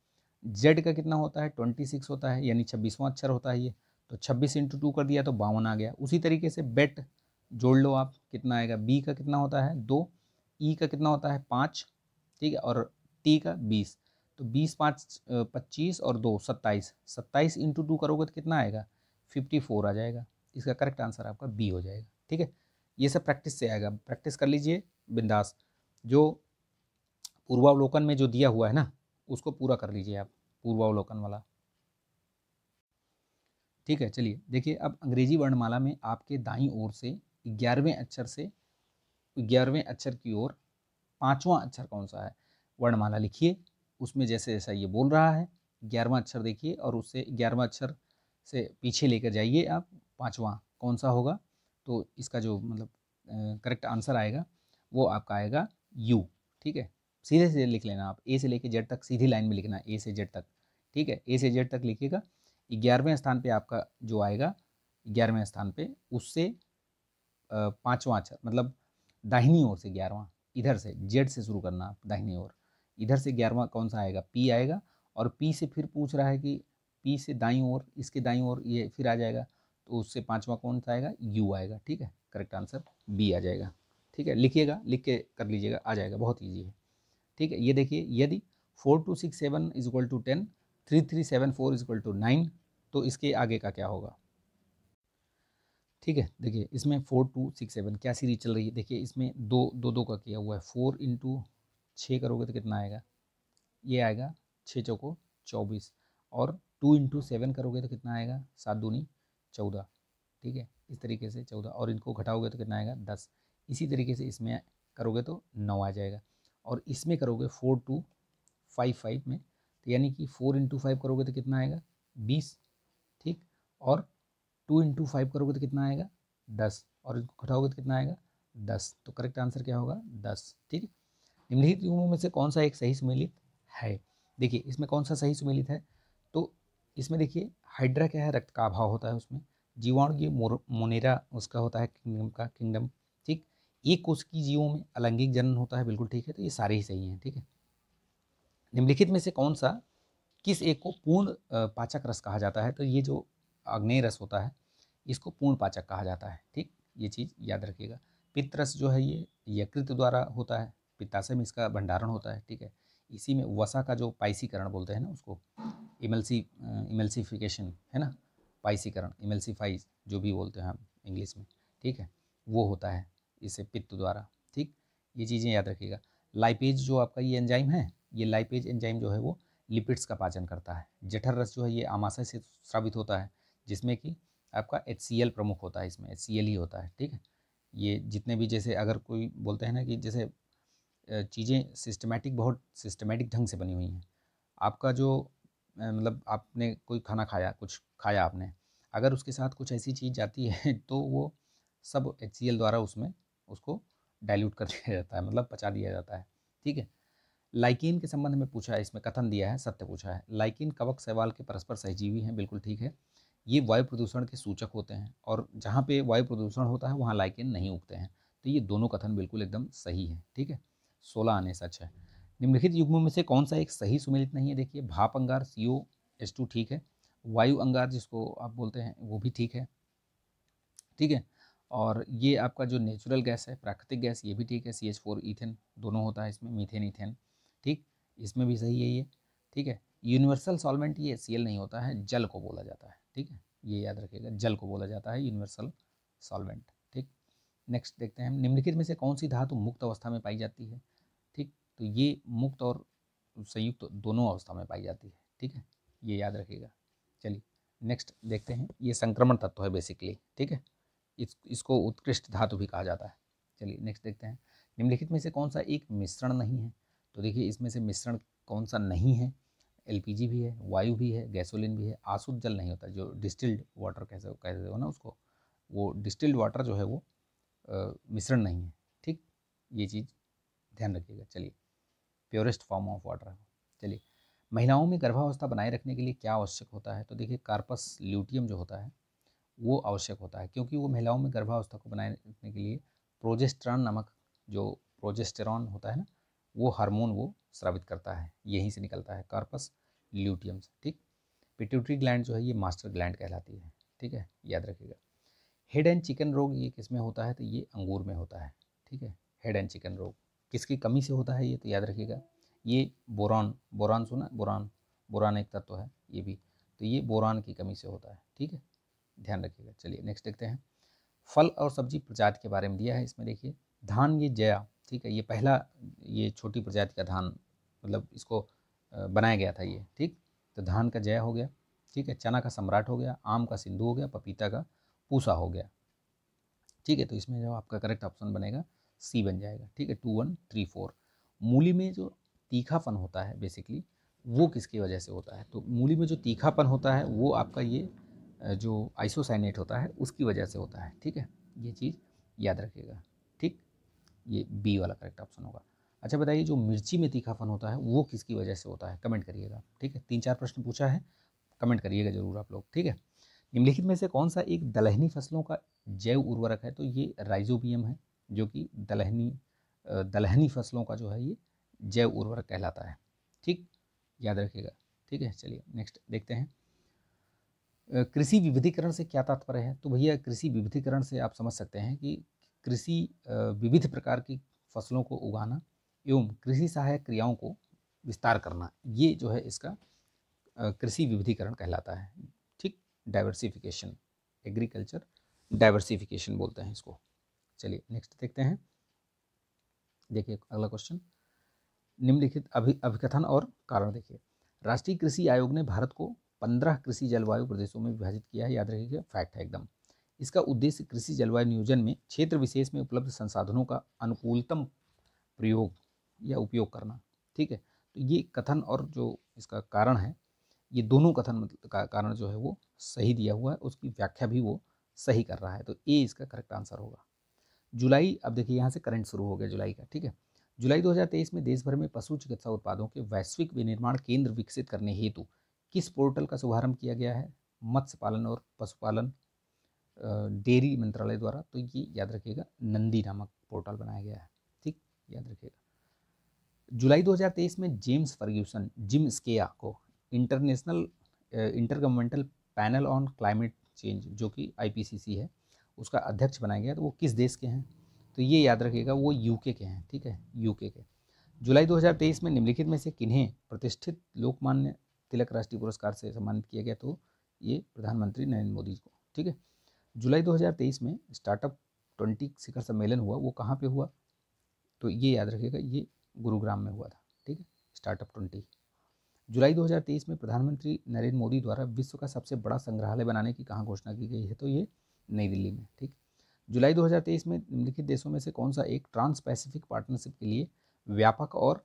जेड का कितना होता है ट्वेंटी सिक्स होता है यानी छब्बीसवां अक्षर होता है ये तो छब्बीस इंटू टू कर दिया तो बावन आ गया उसी तरीके से बेट जोड़ लो आप कितना आएगा बी का कितना होता है दो ई e का कितना होता है पाँच ठीक है और टी का बीस तो बीस पाँच पच्चीस और दो सत्ताईस सत्ताईस इंटू टू करोगे तो कितना आएगा फिफ्टी फोर आ जाएगा इसका करेक्ट आंसर आपका बी हो जाएगा ठीक है ये सब प्रैक्टिस से आएगा प्रैक्टिस कर लीजिए बिंदास जो पूर्वावलोकन में जो दिया हुआ है ना उसको पूरा कर लीजिए आप पूर्वावलोकन वाला ठीक है चलिए देखिए अब अंग्रेजी वर्णमाला में आपके दाई ओर से ग्यारहवें अक्षर से ग्यारहवें अक्षर की ओर पाँचवा अक्षर कौन सा है वर्णमाला लिखिए उसमें जैसे जैसा ये बोल रहा है ग्यारहवा अक्षर देखिए और उससे ग्यारहवा अक्षर से पीछे लेकर जाइए आप पाँचवा कौन सा होगा तो इसका जो मतलब करेक्ट आंसर आएगा वो आपका आएगा यू ठीक है सीधे सीधे लिख लेना आप ए से लेकर जेड तक सीधी लाइन में लिखना ए से जेड तक ठीक है ए से जेड तक लिखिएगा ग्यारहवें स्थान पे आपका जो आएगा ग्यारहवें स्थान पे उससे पाँचवा मतलब दाहिनी ओर से ग्यारहवा इधर से जेड से शुरू करना आप दाहिनी ओर इधर से ग्यारहवा कौन सा आएगा पी आएगा और पी से फिर पूछ रहा है कि पी से दाई ओर इसके दाई ओर ये फिर आ जाएगा तो उससे पाँचवा कौन सा आएगा यू आएगा ठीक है करेक्ट आंसर बी आ जाएगा ठीक है लिखिएगा लिख के कर लीजिएगा आ जाएगा बहुत ईजी है ठीक है ये देखिए यदि four two six seven is equal to ten three three seven four is equal to nine तो इसके आगे का क्या होगा ठीक है देखिए इसमें फोर टू सिक्स सेवन क्या सीरीज चल रही है देखिए इसमें दो दो दो का किया हुआ है फोर इंटू छः करोगे तो कितना आएगा ये आएगा छः चौको चौबीस और टू इंटू सेवन करोगे तो कितना आएगा सात दूनी चौदह ठीक है इस तरीके से चौदह और इनको घटाओगे तो कितना आएगा दस इसी तरीके से इसमें करोगे तो नौ आ जाएगा और इसमें करोगे फोर टू फाइव फाइव में यानी कि फोर इंटू फाइव करोगे तो कितना आएगा बीस ठीक और टू इंटू फाइव करोगे तो कितना आएगा दस और इसको घटाओगे तो कितना आएगा दस तो करेक्ट आंसर क्या होगा दस ठीक निम्नलिखित युग्मों में से कौन सा एक सही सुमेलित है देखिए इसमें कौन सा सही सुमेलित है तो इसमें देखिए हाइड्रा क्या है रक्त का अभाव होता है उसमें जीवाणु ये मोनेरा उसका होता है किंगडम का किंगडम ठीक एक कोश की जीवों में अलंगिक जनन होता है बिल्कुल ठीक है तो ये सारे ही सही हैं ठीक है निम्नलिखित में से कौन सा किस एक को पूर्ण पाचक रस कहा जाता है तो ये जो अग्नेय रस होता है इसको पूर्ण पाचक कहा जाता है ठीक ये चीज़ याद रखिएगा पित्तरस जो है ये यकृत द्वारा होता है पित्ताशय में इसका भंडारण होता है ठीक है इसी में वसा का जो पाइसीकरण बोलते हैं ना उसको इमल्सी इमल्सीफिकेशन है ना पाइसीकरण इमल्सीफाइज जो भी बोलते हैं हम इंग्लिश में ठीक है वो होता है इसे पित्त द्वारा ठीक ये चीज़ें याद रखिएगा लाइपेज जो आपका ये एंजाइम है ये लाइपेज एंजाइम जो है वो लिपिड्स का पाचन करता है जठर रस जो है ये आमाशय से स्रावित होता है जिसमें कि आपका एच प्रमुख होता है इसमें एच ही होता है ठीक है ये जितने भी जैसे अगर कोई बोलते हैं ना कि जैसे चीज़ें सिस्टमेटिक बहुत सिस्टमेटिक ढंग से बनी हुई हैं आपका जो मतलब आपने कोई खाना खाया कुछ खाया आपने अगर उसके साथ कुछ ऐसी चीज़ जाती है [LAUGHS] तो वो सब एच द्वारा उसमें उसको डाइल्यूट कर दिया जाता है मतलब पचा दिया जाता है ठीक है लाइकिन के संबंध में पूछा है इसमें कथन दिया है सत्य पूछा है लाइकिन कवक सवाल के परस्पर सहजीवी हैं बिल्कुल ठीक है ये वायु प्रदूषण के सूचक होते हैं और जहाँ पे वायु प्रदूषण होता है वहाँ लाइकिन नहीं उगते हैं तो ये दोनों कथन बिल्कुल एकदम सही है ठीक है सोलह आने सच है निम्नलिखित युग्मों में से कौन सा एक सही सुमिलित नहीं है देखिए भाप अंगार सी ओ एस टू ठीक है वायु अंगार जिसको आप बोलते हैं वो भी ठीक है ठीक है और ये आपका जो नेचुरल गैस है प्राकृतिक गैस ये भी ठीक है सी एच फोर ईथेन दोनों होता है इसमें मीथेन ईथेन ठीक इसमें भी सही है ये ठीक है यूनिवर्सल सॉल्वेंट ये सी नहीं होता है जल को बोला जाता है ठीक है ये याद रखिएगा जल को बोला जाता है यूनिवर्सल सॉल्वेंट ठीक नेक्स्ट देखते हैं हम निम्नलिखित में से कौन सी धातु मुक्त अवस्था में पाई जाती है ठीक तो ये मुक्त और संयुक्त तो दोनों अवस्था में पाई जाती है ठीक है ये याद रखिएगा चलिए नेक्स्ट देखते हैं ये संक्रमण तत्व है बेसिकली ठीक है इस इसको उत्कृष्ट धातु भी कहा जाता है चलिए नेक्स्ट देखते हैं निम्नलिखित में से कौन सा एक मिश्रण नहीं है तो देखिए इसमें से मिश्रण कौन सा नहीं है एलपीजी भी है वायु भी है गैसोलिन भी है आसुद जल नहीं होता जो डिस्टिल्ड वाटर कैसे कहते हो ना उसको वो डिस्टिल्ड वाटर जो है वो मिश्रण नहीं है ठीक ये चीज़ ध्यान रखिएगा चलिए प्योरेस्ट फॉर्म ऑफ वाटर है चलिए महिलाओं में गर्भावस्था बनाए रखने के लिए क्या आवश्यक होता है तो देखिए कार्पस ल्यूटियम जो होता है वो आवश्यक होता है क्योंकि वो महिलाओं में गर्भावस्था को बनाए रखने के लिए प्रोजेस्ट्रॉन नामक जो प्रोजेस्टेरॉन होता है ना वो हार्मोन वो स्रावित करता है यहीं से निकलता है कार्पस ल्यूटियम से ठीक पिट्यूटरी ग्लैंड जो है ये मास्टर ग्लैंड कहलाती है ठीक है याद रखिएगा हेड एंड चिकन रोग ये किस में होता है तो ये अंगूर में होता है ठीक है हेड एंड चिकन रोग किसकी कमी से होता है ये तो याद रखिएगा ये बोरान बोरान सुना बोरान बोरान एक तत्व है ये भी तो ये बोरान की कमी से होता है ठीक है ध्यान रखिएगा चलिए नेक्स्ट देखते हैं फल और सब्जी प्रजाति के बारे में दिया है इसमें देखिए धान ये जया ठीक है ये पहला ये छोटी प्रजाति का धान मतलब इसको बनाया गया था ये ठीक तो धान का जय हो गया ठीक है चना का सम्राट हो गया आम का सिंधु हो गया पपीता का पूसा हो गया ठीक है तो इसमें जो आपका करेक्ट ऑप्शन बनेगा सी बन जाएगा ठीक है टू वन थ्री फोर मूली में जो तीखापन होता है बेसिकली वो किसकी वजह से होता है तो मूली में जो तीखापन होता है वो आपका ये जो आइसोसाइनेट होता है उसकी वजह से होता है ठीक है ये चीज़ याद रखिएगा ये बी वाला करेक्ट ऑप्शन होगा अच्छा बताइए जो मिर्ची में तीखापन होता है वो किसकी वजह से होता है कमेंट करिएगा ठीक है तीन चार प्रश्न पूछा है कमेंट करिएगा जरूर आप लोग ठीक है निम्नलिखित में से कौन सा एक दलहनी फसलों का जैव उर्वरक है तो ये राइजोबियम है जो कि दलहनी दलहनी फसलों का जो है ये जैव उर्वरक कहलाता है ठीक याद रखिएगा ठीक है चलिए नेक्स्ट देखते हैं कृषि विविधीकरण से क्या तात्पर्य है तो भैया कृषि विविधीकरण से आप समझ सकते हैं कि कृषि विविध प्रकार की फसलों को उगाना एवं कृषि सहायक क्रियाओं को विस्तार करना ये जो है इसका कृषि विविधीकरण कहलाता है ठीक डाइवर्सिफिकेशन एग्रीकल्चर डाइवर्सिफिकेशन बोलते हैं इसको चलिए नेक्स्ट देखते हैं देखिए अगला क्वेश्चन निम्नलिखित अभि अभिकथन और कारण देखिए राष्ट्रीय कृषि आयोग ने भारत को पंद्रह कृषि जलवायु प्रदेशों में विभाजित किया है याद रखिएगा फैक्ट है एकदम इसका उद्देश्य कृषि जलवायु नियोजन में क्षेत्र विशेष में उपलब्ध संसाधनों का अनुकूलतम प्रयोग या उपयोग करना ठीक है तो ये कथन और जो इसका कारण है ये दोनों कथन मतलब का, कारण जो है वो सही दिया हुआ है उसकी व्याख्या भी वो सही कर रहा है तो ए इसका करेक्ट आंसर होगा जुलाई अब देखिए यहाँ से करंट शुरू हो गया जुलाई का ठीक है जुलाई 2023 में देश भर में पशु चिकित्सा उत्पादों के वैश्विक विनिर्माण केंद्र विकसित करने हेतु किस पोर्टल का शुभारंभ किया गया है मत्स्य पालन और पशुपालन डेयरी मंत्रालय द्वारा तो ये याद रखिएगा नंदी नामक पोर्टल बनाया गया है ठीक याद रखिएगा जुलाई 2023 में जेम्स फर्ग्यूसन जिम स्केया को international intergovernmental panel on climate change जो कि आईपीसीसी है उसका अध्यक्ष बनाया गया तो वो किस देश के हैं तो ये याद रखिएगा वो यूके के हैं ठीक है यूके के जुलाई 2023 में निम्नलिखित में से किन्हें प्रतिष्ठित लोकमान्य तिलक राष्ट्रीय पुरस्कार से सम्मानित किया गया तो ये प्रधानमंत्री नरेंद्र मोदी को ठीक है जुलाई 2023 में स्टार्टअप ट्वेंटी शिखर सम्मेलन हुआ वो कहाँ पे हुआ तो ये याद रखिएगा ये गुरुग्राम में हुआ था ठीक है स्टार्टअप ट्वेंटी जुलाई 2023 में प्रधानमंत्री नरेंद्र मोदी द्वारा विश्व का सबसे बड़ा संग्रहालय बनाने की कहाँ घोषणा की गई है तो ये नई दिल्ली में ठीक जुलाई 2023 में निम्नलिखित देशों में से कौन सा एक ट्रांस पैसिफिक पार्टनरशिप के लिए व्यापक और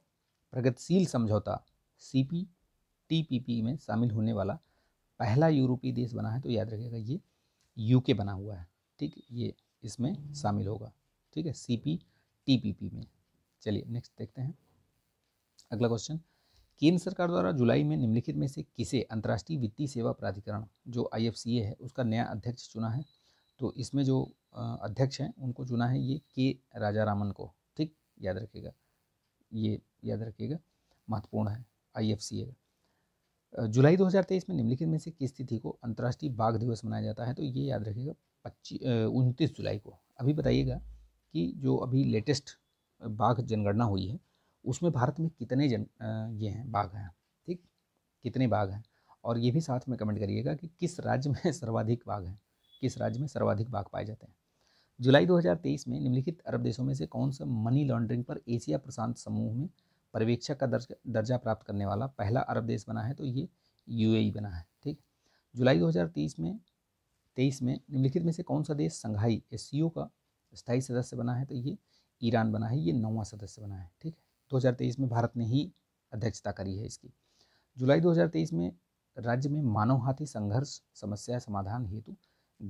प्रगतिशील समझौता C P T P P में शामिल होने वाला पहला यूरोपीय देश बना है तो याद रखिएगा ये यू के बना हुआ है ठीक ये इसमें शामिल होगा ठीक है C P T P P में चलिए नेक्स्ट देखते हैं अगला क्वेश्चन केंद्र सरकार द्वारा जुलाई में निम्नलिखित में से किसे अंतर्राष्ट्रीय वित्तीय सेवा प्राधिकरण जो आई है उसका नया अध्यक्ष चुना है तो इसमें जो अध्यक्ष हैं उनको चुना है ये के राजा रामन को ठीक याद रखिएगा ये याद रखिएगा महत्वपूर्ण है आई एफ सी ए जुलाई 2023 में निम्नलिखित में से किस तिथि को अंतर्राष्ट्रीय बाघ दिवस मनाया जाता है तो ये याद रखिएगा पच्चीस उनतीस जुलाई को अभी बताइएगा कि जो अभी लेटेस्ट बाघ जनगणना हुई है उसमें भारत में कितने जन ये हैं बाघ हैं ठीक कितने बाघ हैं और ये भी साथ में कमेंट करिएगा कि किस राज्य में [LAUGHS] सर्वाधिक बाघ हैं किस राज्य में सर्वाधिक बाघ पाए जाते हैं जुलाई 2023 में निम्नलिखित अरब देशों में से कौन सा मनी लॉन्ड्रिंग पर एशिया प्रशांत समूह में पर्यवेक्षक का दर्ज दर्जा प्राप्त करने वाला पहला अरब देश बना है तो ये यूएई बना है ठीक जुलाई 2023 में तेईस में निम्नलिखित में से कौन सा देश संघाई एस का स्थायी सदस्य बना है तो ये ईरान बना है ये नौवा सदस्य बना है ठीक है 2023 में भारत ने ही अध्यक्षता करी है इसकी जुलाई 2023 में राज्य में मानव हाथी संघर्ष समस्या समाधान हेतु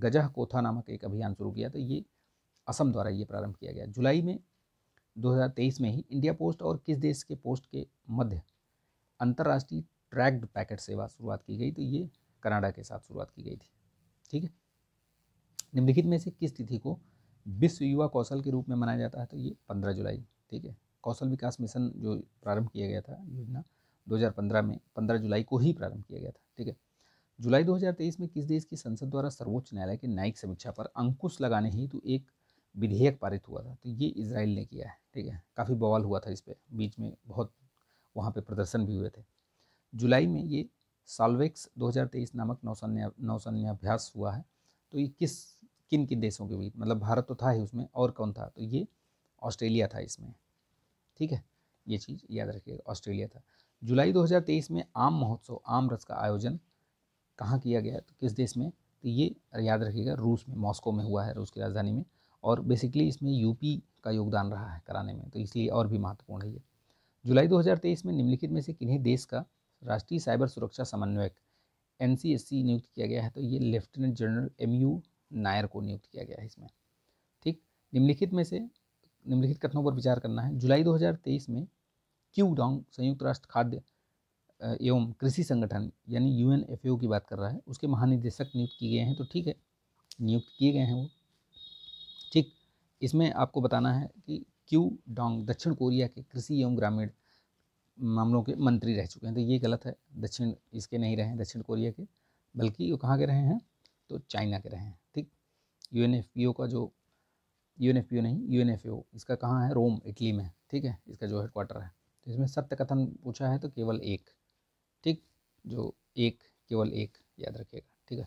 गजह कोथा नामक एक अभियान शुरू किया तो ये असम द्वारा ये प्रारंभ किया गया जुलाई में 2023 में ही इंडिया पोस्ट और किस देश के पोस्ट के मध्य अंतर्राष्ट्रीय ट्रैक्ड पैकेट सेवा शुरुआत की गई तो ये कनाडा के साथ शुरुआत की गई थी ठीक है निम्नलिखित में से किस तिथि को विश्व युवा कौशल के रूप में मनाया जाता है तो ये पंद्रह जुलाई ठीक है कौशल विकास मिशन जो प्रारंभ किया गया था योजना 2015 में 15 जुलाई को ही प्रारंभ किया गया था ठीक है जुलाई 2023 में किस देश की संसद द्वारा सर्वोच्च न्यायालय के न्यायिक समीक्षा पर अंकुश लगाने हेतु एक विधेयक पारित हुआ था तो ये इसराइल ने किया है ठीक है काफ़ी बवाल हुआ था इस पर बीच में बहुत वहाँ पर प्रदर्शन भी हुए थे जुलाई में ये साल्वेक्स 2023 नामक नौसैन्य नौसैन्याभ्यास हुआ है तो ये किस किन किन देशों के बीच मतलब भारत तो था ही उसमें और कौन था तो ये ऑस्ट्रेलिया था इसमें ठीक है ये चीज़ याद रखिएगा ऑस्ट्रेलिया था जुलाई 2023 में आम महोत्सव आम रस का आयोजन कहाँ किया गया तो किस देश में तो ये याद रखिएगा रूस में मॉस्को में हुआ है रूस की राजधानी में और बेसिकली इसमें यूपी का योगदान रहा है कराने में तो इसलिए और भी महत्वपूर्ण है ये जुलाई 2023 में निम्नलिखित में से किन्हीं देश का राष्ट्रीय साइबर सुरक्षा समन्वयक एन नियुक्त किया गया है तो ये lieutenant general M U Nair को नियुक्त किया गया है इसमें ठीक निम्नलिखित में से निम्नलिखित कथनों पर विचार करना है जुलाई 2023 में क्यू डोंग संयुक्त राष्ट्र खाद्य एवं कृषि संगठन यानी यू की बात कर रहा है उसके महानिदेशक नियुक्त किए गए हैं तो ठीक है नियुक्त किए गए हैं वो ठीक इसमें आपको बताना है कि क्यू डोंग दक्षिण कोरिया के कृषि एवं ग्रामीण मामलों के मंत्री रह चुके हैं तो ये गलत है दक्षिण इसके नहीं रहे हैं दक्षिण कोरिया के बल्कि वो कहाँ के रहे हैं तो चाइना के रहे हैं ठीक यू का जो यू नहीं यू इसका कहाँ है रोम इटली में ठीक है इसका जो हेडक्वार्टर है तो इसमें सत्य कथन पूछा है तो केवल एक ठीक जो एक केवल एक याद रखिएगा ठीक है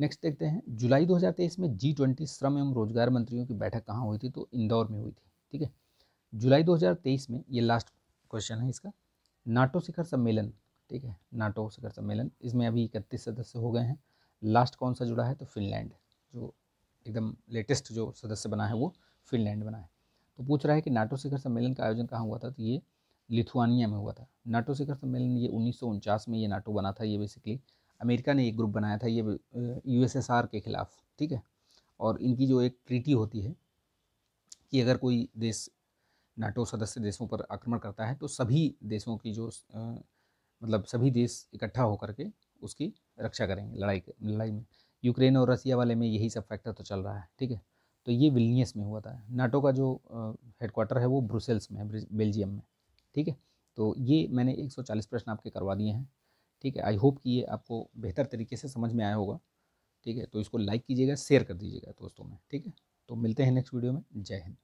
नेक्स्ट देखते हैं जुलाई 2023 में जी ट्वेंटी श्रम एवं रोजगार मंत्रियों की बैठक कहाँ हुई थी तो इंदौर में हुई थी ठीक है जुलाई 2023 में ये लास्ट क्वेश्चन है इसका नाटो शिखर सम्मेलन ठीक है नाटो शिखर सम्मेलन इसमें अभी इकतीस सदस्य हो गए हैं लास्ट कौन सा जुड़ा है तो फिनलैंड जो एकदम लेटेस्ट जो सदस्य बना है वो फिनलैंड बना है तो पूछ रहा है कि नाटो शिखर सम्मेलन का आयोजन कहाँ हुआ था तो ये लिथुआनिया में हुआ था नाटो शिखर सम्मेलन ये उन्नीस में ये नाटो बना था ये बेसिकली अमेरिका ने एक ग्रुप बनाया था ये यूएसएसआर के ख़िलाफ़ ठीक है और इनकी जो एक ट्रीटी होती है कि अगर कोई देश नाटो सदस्य देशों पर आक्रमण करता है तो सभी देशों की जो आ, मतलब सभी देश इकट्ठा होकर के उसकी रक्षा करेंगे लड़ाई लड़ाई में यूक्रेन और रसिया वाले में यही सब फैक्टर तो चल रहा है ठीक है तो ये विलनियस में हुआ था नाटो का जो हेडक्वार्टर है वो ब्रुसेल्स में है बेल्जियम में ठीक है तो ये मैंने 140 प्रश्न आपके करवा दिए हैं ठीक है आई होप कि ये आपको बेहतर तरीके से समझ में आया होगा ठीक है तो इसको लाइक कीजिएगा शेयर कर दीजिएगा दोस्तों में ठीक है तो मिलते हैं नेक्स्ट वीडियो में जय हिंद